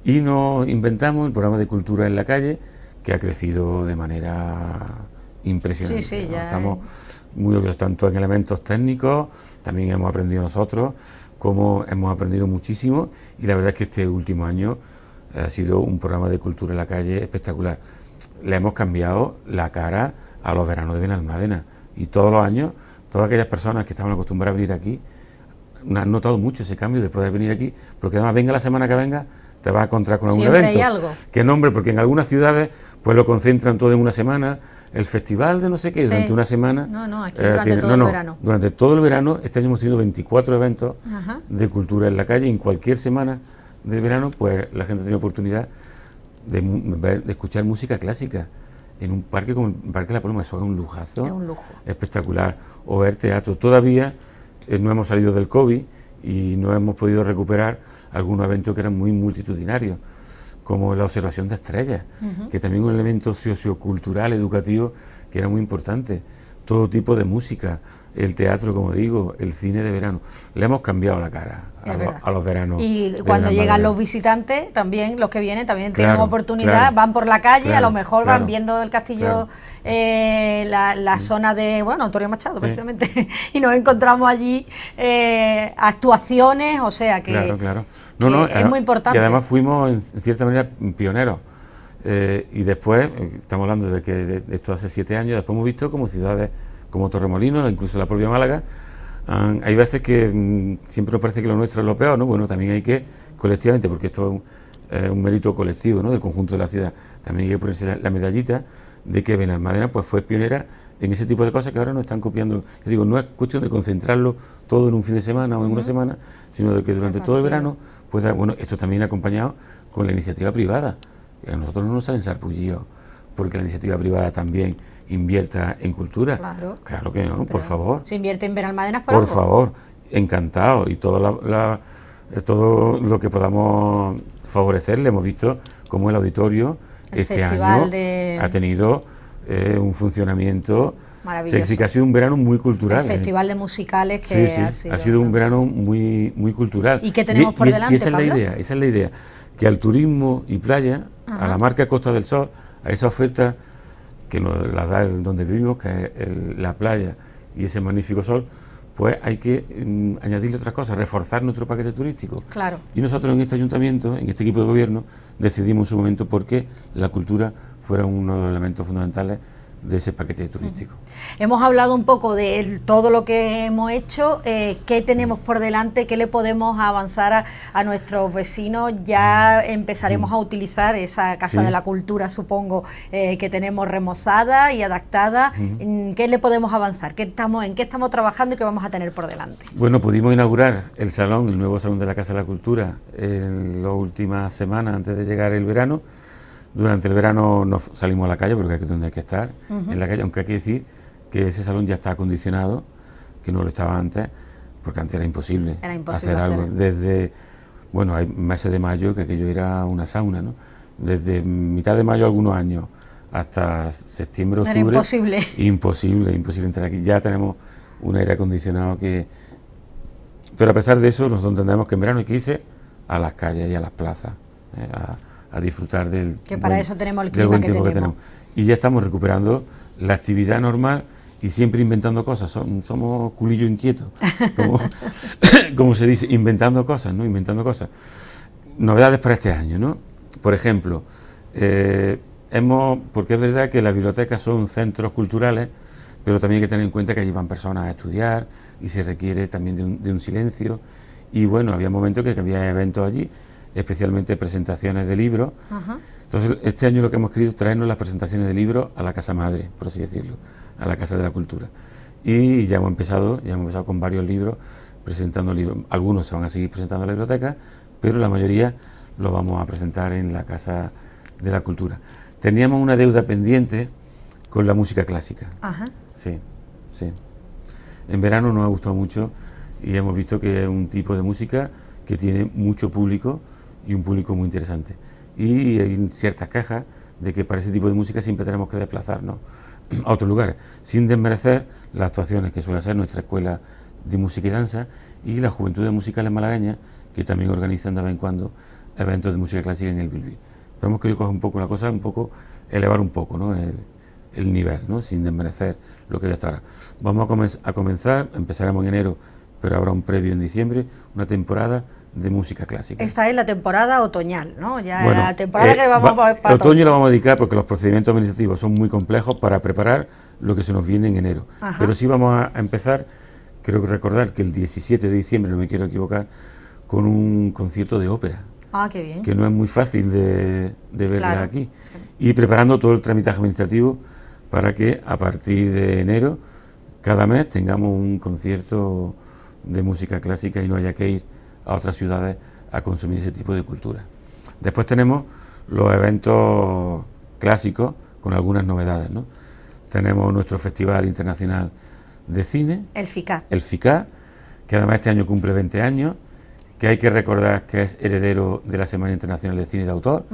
Y nos inventamos el programa de cultura en la calle, que ha crecido de manera impresionante. Sí, Estamos muy obvios tanto en elementos técnicos, también hemos aprendido nosotros, como hemos aprendido muchísimo. Y la verdad es que este último año ha sido un programa de cultura en la calle espectacular. Le hemos cambiado la cara a los veranos de Benalmádena. Y todos los años, todas aquellas personas que estaban acostumbradas a venir aquí, han notado mucho ese cambio de poder venir aquí, porque además venga la semana que venga, te vas a encontrar con algún evento. ¿Qué nombre? Porque en algunas ciudades pues lo concentran todo en una semana. El festival de no sé qué durante una semana. No, no, aquí eh, durante todo el verano. Durante todo el verano, este año hemos tenido 24 eventos de cultura en la calle. En cualquier semana del verano, pues la gente tiene oportunidad de, escuchar música clásica en un parque como el Parque de la Paloma, eso es un lujazo. Es Espectacular. O ver teatro. Todavía eh, no hemos salido del COVID y no hemos podido recuperar algunos eventos que eran muy multitudinarios, como la observación de estrellas, que también un elemento sociocultural, educativo, que era muy importante. Todo tipo de música, el teatro, como digo, el cine de verano. Le hemos cambiado la cara a, los veranos. Y cuando llegan los visitantes, también los que vienen, también tienen oportunidad, van por la calle, a lo mejor van viendo el castillo, eh, la, zona de, bueno, Antonio Machado, precisamente, y nos encontramos allí eh, actuaciones, o sea que, claro, claro. No, no, es muy importante. Y además fuimos, en cierta manera, pioneros. Eh, y después, estamos hablando de que esto hace siete años, después hemos visto como ciudades como Torremolinos, incluso la propia Málaga, hay veces que mm, siempre nos parece que lo nuestro es lo peor, ¿no? Bueno, también hay que, colectivamente, porque esto es un, mérito colectivo, ¿no? Del conjunto de la ciudad, también hay que ponerse la, medallita de que Benalmádena pues fue pionera en ese tipo de cosas que ahora nos están copiando. Yo digo, no es cuestión de concentrarlo todo en un fin de semana o en una semana, sino de que durante todo el verano pueda, bueno, esto también acompañado con la iniciativa privada. A nosotros no nos salen sarpullidos porque la iniciativa privada también invierta en cultura. Claro. Claro que no, por favor. Se invierte en almadenas por Por favor, encantado. Y toda la, todo lo que podamos favorecer favorecerle, hemos visto como el auditorio este año ha tenido eh, un funcionamiento maravilloso. que ha sido un verano muy cultural. El ¿eh? festival de musicales que ha, sido, un verano muy muy cultural. ¿Y qué tenemos por delante? Y esa es la idea, esa es la idea, que al turismo y playa, a la marca Costa del Sol, a esa oferta que nos la da el, donde vivimos, que es la playa y ese magnífico sol, pues hay que mm, añadirle otras cosas, reforzar nuestro paquete turístico. Claro. Y nosotros en este ayuntamiento, en este equipo de gobierno, decidimos en su momento porque la cultura fuera uno de los elementos fundamentales de ese paquete turístico. Mm. Hemos hablado un poco de todo lo que hemos hecho, eh, qué tenemos por delante, qué le podemos avanzar a, nuestros vecinos. Ya mm. empezaremos a mm. utilizar esa Casa de la Cultura, supongo, eh, que tenemos remozada y adaptada. ¿Qué le podemos avanzar? estamos, ¿En qué estamos trabajando y qué vamos a tener por delante? Bueno, pudimos inaugurar el salón, el nuevo salón de la Casa de la Cultura, en las últimas semanas antes de llegar el verano durante el verano nos salimos a la calle porque hay que donde hay que estar, en la calle, aunque hay que decir que ese salón ya está acondicionado, que no lo estaba antes, porque antes era imposible, hacer, algo. Desde, bueno, hay meses de mayo que aquello era una sauna, ¿no? Desde mitad de mayo algunos años hasta septiembre, octubre. Era imposible. Imposible, imposible entrar aquí. Ya tenemos un aire acondicionado que... Pero a pesar de eso, nosotros entendemos que en verano hay que irse a las calles y a las plazas. ¿eh? a disfrutar del que para buen, eso tenemos el que, tenemos. Y ya estamos recuperando la actividad normal y siempre inventando cosas. somos culillo inquieto, como, se dice, inventando cosas, ¿no? Inventando cosas. Novedades para este año, ¿no? Por ejemplo, eh, hemos, porque es verdad que las bibliotecas son centros culturales, pero también hay que tener en cuenta que allí van personas a estudiar y se requiere también de un, de un silencio. Y bueno, había momentos que había eventos allí especialmente presentaciones de libros. Entonces, este año lo que hemos querido es traernos las presentaciones de libros a la Casa Madre, por así decirlo, a la Casa de la Cultura. Y ya hemos empezado, ya hemos empezado con varios libros, presentando libros. Algunos se van a seguir presentando en la biblioteca, pero la mayoría lo vamos a presentar en la Casa de la Cultura. Teníamos una deuda pendiente con la música clásica. Sí, sí. En verano nos ha gustado mucho y hemos visto que es un tipo de música que tiene mucho público y un público muy interesante. Y hay ciertas quejas de que para ese tipo de música siempre tenemos que desplazarnos a otros lugares... sin desmerecer las actuaciones que suele hacer nuestra escuela de música y danza y la Juventud de musicales Malagaña que también organizan de vez en cuando eventos de música clásica en el Bilbil. Pero hemos querido coger un poco la cosa, un poco, elevar un poco ¿no? el, nivel, ¿no? sin desmerecer lo que ya hasta ahora. Vamos a, comenzar, empezaremos en enero, pero habrá un previo en diciembre, una temporada de música clásica. Esta es la temporada otoñal, ¿no? Ya bueno, la temporada eh, que vamos va, para otoño la vamos a dedicar porque los procedimientos administrativos son muy complejos para preparar lo que se nos viene en enero. Pero sí vamos a, empezar, creo que recordar que el 17 de diciembre, no me quiero equivocar, con un concierto de ópera. Ah, qué bien. Que no es muy fácil de, ver aquí. Y preparando todo el tramitaje administrativo para que a partir de enero, cada mes, tengamos un concierto de música clásica y no haya que ir a otras ciudades a consumir ese tipo de cultura. Después tenemos los eventos clásicos con algunas novedades. ¿no? Tenemos nuestro Festival Internacional de Cine. El FICA. El que además este año cumple 20 años, que hay que recordar que es heredero de la Semana Internacional de Cine de Autor,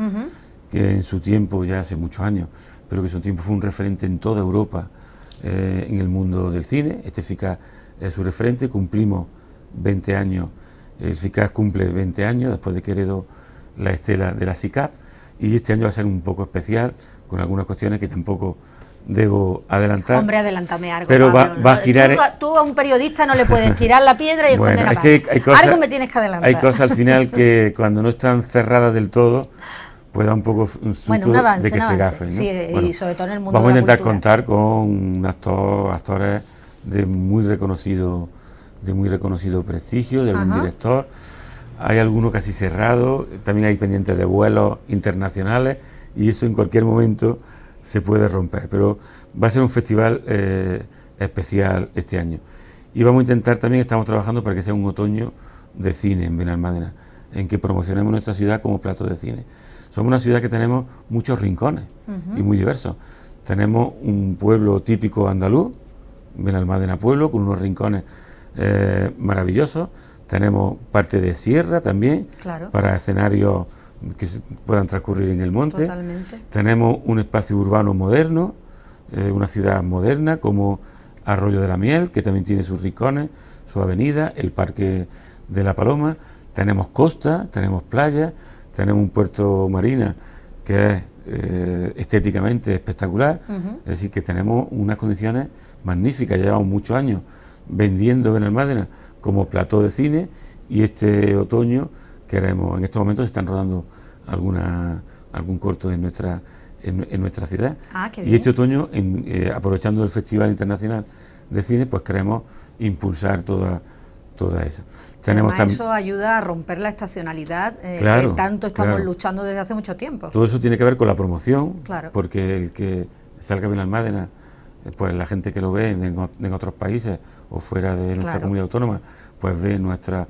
que en su tiempo, ya hace muchos años, pero que en su tiempo fue un referente en toda Europa eh, en el mundo del cine. Este FICA es su referente, cumplimos 20 años el SICAP cumple 20 años después de que heredó la estela de la SICAP y este año va a ser un poco especial con algunas cuestiones que tampoco debo adelantar. Hombre, adelántame algo. Pero va, a girar. Tú, tú, a un periodista no le puedes tirar la piedra y bueno, la hay cosas, Algo me tienes que adelantar. Hay cosas al final que cuando no están cerradas del todo, pueda un poco bueno, de que se gafen. Vamos a intentar contar con actores de muy reconocido de muy reconocido prestigio, de algún director. Hay alguno casi cerrado, también hay pendientes de vuelos internacionales y eso en cualquier momento se puede romper. Pero va a ser un festival eh, especial este año. Y vamos a intentar también, estamos trabajando para que sea un otoño de cine en Benalmádena, en que promocionemos nuestra ciudad como plato de cine. Somos una ciudad que tenemos muchos rincones y muy diversos. Tenemos un pueblo típico andaluz, Benalmádena Pueblo, con unos rincones eh, ...maravilloso, Tenemos parte de sierra también para escenarios que puedan transcurrir en el monte. Tenemos un espacio urbano moderno, eh, una ciudad moderna como Arroyo de la Miel, que también tiene sus rincones, su avenida, el Parque de la Paloma. Tenemos costa, tenemos playa, tenemos un puerto marina que es eh, estéticamente espectacular. Es decir, que tenemos unas condiciones magníficas, llevamos muchos años vendiendo en Almádena como plató de cine y este otoño queremos, en estos momentos se están rodando alguna, algún corto en nuestra, en, nuestra ciudad. Ah, y este otoño, en, eh, aprovechando el Festival Internacional de Cine, pues queremos impulsar toda toda esa. Tenemos eso ayuda a romper la estacionalidad eh, que tanto estamos luchando desde hace mucho tiempo. Todo eso tiene que ver con la promoción, porque el que salga bien Almádena pues la gente que lo ve en, otros países o fuera de nuestra comunidad autónoma, pues ve nuestra...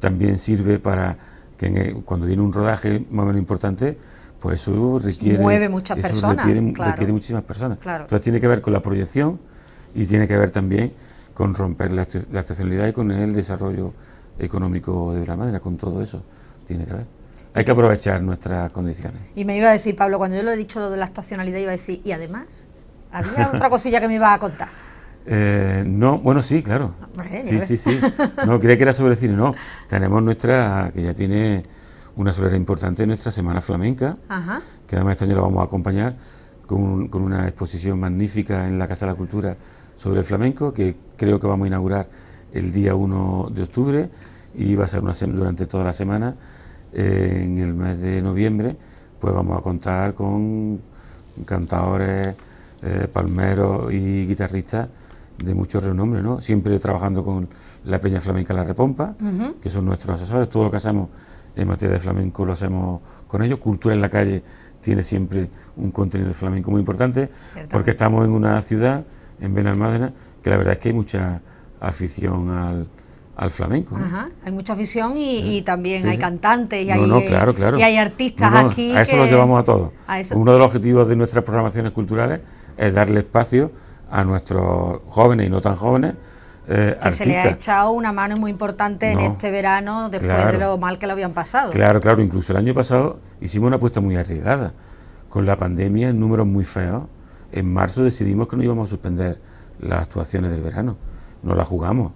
También sirve para que eh, cuando viene un rodaje más o menos importante, pues eso requiere... Mueve muchas personas. Requiere, muchísimas personas. Entonces tiene que ver con la proyección y tiene que ver también con romper la, estacionalidad y con el desarrollo económico de la madera, con todo eso tiene que ver. Hay que aprovechar nuestras condiciones. Y me iba a decir, Pablo, cuando yo lo he dicho lo de la estacionalidad, iba a decir, y además... Había otra cosilla que me iba a contar. Eh, no, bueno, sí, claro. Ah, pues, sí, sí, sí. No, creía que era sobre cine, no. Tenemos nuestra, que ya tiene una solera importante, nuestra Semana Flamenca, Ajá. que además este año la vamos a acompañar con, una exposición magnífica en la Casa de la Cultura sobre el flamenco, que creo que vamos a inaugurar el día 1 de octubre y va a ser una durante toda la semana. Eh, en el mes de noviembre, pues vamos a contar con cantadores eh, palmeros y guitarristas de mucho renombre, ¿no? Siempre trabajando con la Peña Flamenca La Repompa, que son nuestros asesores. Todo lo que hacemos en materia de flamenco lo hacemos con ellos. Cultura en la calle tiene siempre un contenido de flamenco muy importante, porque estamos en una ciudad, en Benalmádena, que la verdad es que hay mucha afición al, al flamenco. Ajá, hay mucha afición y, también hay cantantes y, hay, y hay artistas aquí. A eso lo llevamos a todos. Uno de los objetivos de nuestras programaciones culturales es darle espacio a nuestros jóvenes y no tan jóvenes. Eh, que se le ha echado una mano muy importante en este verano después de lo mal que lo habían pasado. Claro, claro, incluso el año pasado hicimos una apuesta muy arriesgada. Con la pandemia en números muy feos, en marzo decidimos que no íbamos a suspender las actuaciones del verano. No la jugamos,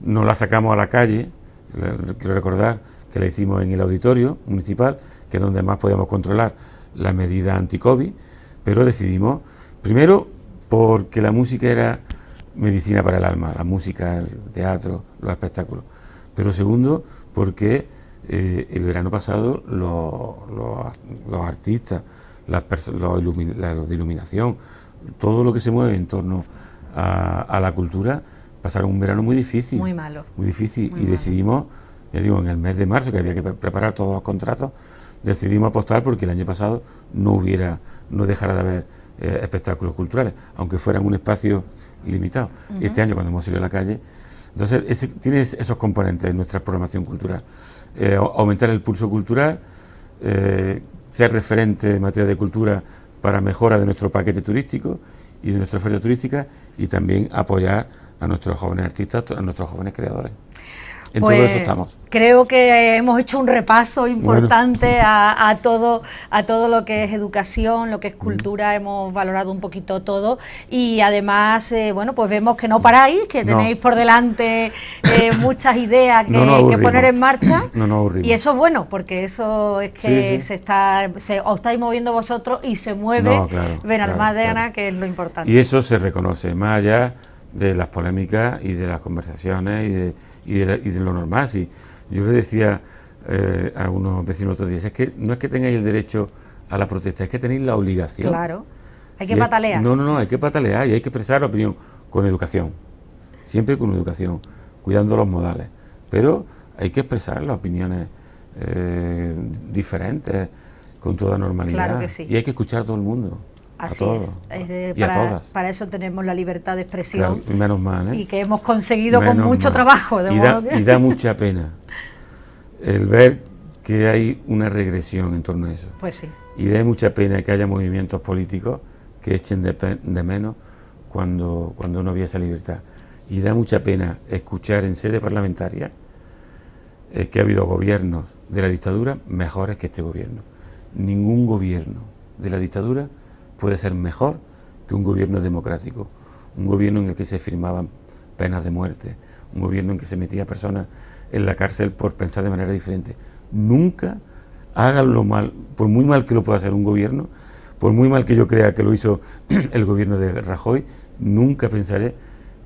no la sacamos a la calle. Quiero recordar que la hicimos en el auditorio municipal, que es donde más podíamos controlar la medida anti-COVID, pero decidimos Primero, porque la música era medicina para el alma, la música, el teatro, los espectáculos. Pero segundo, porque eh, el verano pasado los, artistas, las los, de iluminación, todo lo que se mueve en torno a, la cultura, pasaron un verano muy difícil. Muy malo. Muy difícil. y decidimos, ya digo, en el mes de marzo, que había que preparar todos los contratos, decidimos apostar porque el año pasado no hubiera, no dejara de haber eh, espectáculos culturales, aunque fueran un espacio limitado. Este año, cuando hemos salido a la calle, entonces ese, tiene esos componentes en nuestra programación cultural. Eh, aumentar el pulso cultural, eh, ser referente en materia de cultura para mejora de nuestro paquete turístico y de nuestra oferta turística y también apoyar a nuestros jóvenes artistas, a nuestros jóvenes creadores pues, Creo que hemos hecho un repaso importante a, todo, a todo lo que es educación, lo que es cultura, mm. hemos valorado un poquito todo y además, eh, bueno, pues vemos que no paráis, que tenéis por delante eh, muchas ideas que, poner en marcha y eso es bueno, porque eso es que se está, os estáis moviendo vosotros y se mueve claro, Benalmádena, claro, que es lo importante. Y eso se reconoce, más allá de las polémicas y de las conversaciones y de y de, lo normal. sí. yo le decía eh, a unos vecinos otros días, es que no es que tengáis el derecho a la protesta, es que tenéis la obligación. Claro, hay que patalear. no, no, no, hay que patalear y hay que expresar la opinión con educación, siempre con educación, cuidando los modales. Pero hay que expresar las opiniones eh, diferentes, con toda normalidad. Claro que sí. Y hay que escuchar a todo el mundo. Así es. para, eso tenemos la libertad de expresión. ¿eh? Y que hemos conseguido con mucho trabajo. De y, da, mucha pena el ver que hay una regresión en torno a eso. Pues Y da mucha pena que haya movimientos políticos que echen de, menos cuando, cuando no había esa libertad. Y da mucha pena escuchar en sede parlamentaria eh, que ha habido gobiernos de la dictadura mejores que este gobierno. Ningún gobierno de la dictadura puede ser mejor que un gobierno democrático, un gobierno en el que se firmaban penas de muerte, un gobierno en que se metía personas en la cárcel por pensar de manera diferente. Nunca hagan lo mal, por muy mal que lo pueda hacer un gobierno, por muy mal que yo crea que lo hizo el gobierno de Rajoy, nunca pensaré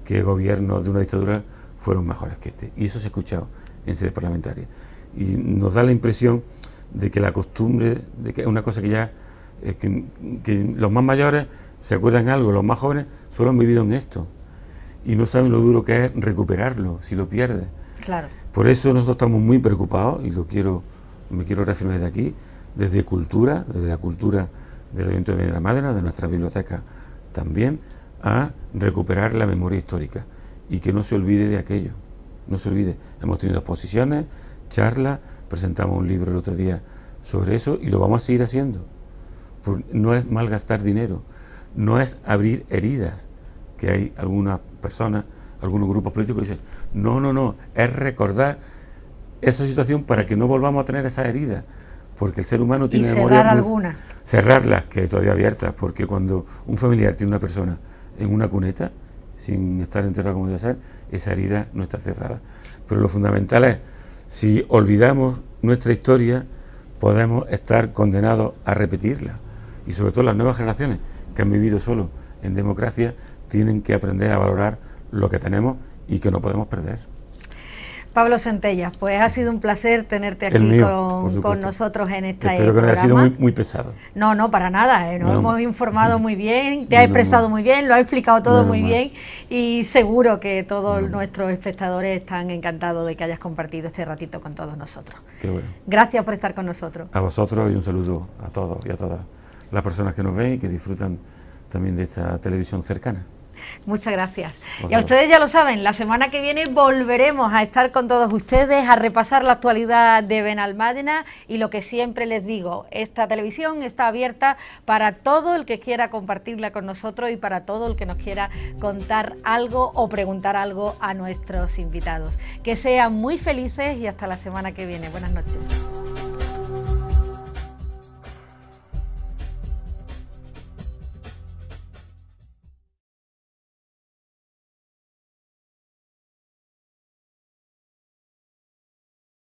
que gobiernos de una dictadura fueron mejores que este. Y eso se ha escuchado en sede parlamentaria. Y nos da la impresión de que la costumbre, de que es una cosa que ya ...es que, los más mayores se acuerdan algo, los más jóvenes solo han vivido en esto y no saben lo duro que es recuperarlo si lo pierde. Por eso nosotros estamos muy preocupados y lo quiero, me quiero reafirmar desde aquí, desde cultura, desde la cultura del evento de la Madre... de nuestra biblioteca también, a recuperar la memoria histórica y que no se olvide de aquello, no se olvide. Hemos tenido exposiciones, charlas, presentamos un libro el otro día sobre eso y lo vamos a seguir haciendo. Pues, no es malgastar dinero, no es abrir heridas, que hay algunas personas, algunos grupos políticos que dicen, no, no, no, es recordar esa situación para que no volvamos a tener esa herida, porque el ser humano tiene y cerrar memoria... Cerrarlas, que todavía abiertas, porque cuando un familiar tiene una persona en una cuneta, sin estar enterrado como debe ser, esa herida no está cerrada. Pero lo fundamental es, si olvidamos nuestra historia, podemos estar condenados a repetirla y sobre todo las nuevas generaciones que han vivido solo en democracia tienen que aprender a valorar lo que tenemos y que no podemos perder. Pablo Centellas, pues ha sido un placer tenerte aquí con, nosotros en esta Espero que no haya sido muy, pesado. No, no, para nada. ¿eh? Nos hemos informado muy bien, te ha has expresado muy bien, lo ha explicado todo muy bien y seguro que todos nuestros espectadores están encantados de que hayas compartido este ratito con todos nosotros. Qué bueno. Gracias por estar con nosotros. A vosotros y un saludo a todos y a todas las personas que nos ven y que disfrutan también de esta televisión cercana. Muchas gracias. Y a ustedes ya lo saben, la semana que viene volveremos a estar con todos ustedes, a repasar la actualidad de Benalmádena y lo que siempre les digo, esta televisión está abierta para todo el que quiera compartirla con nosotros y para todo el que nos quiera contar algo o preguntar algo a nuestros invitados. Que sean muy felices y hasta la semana que viene. Buenas noches.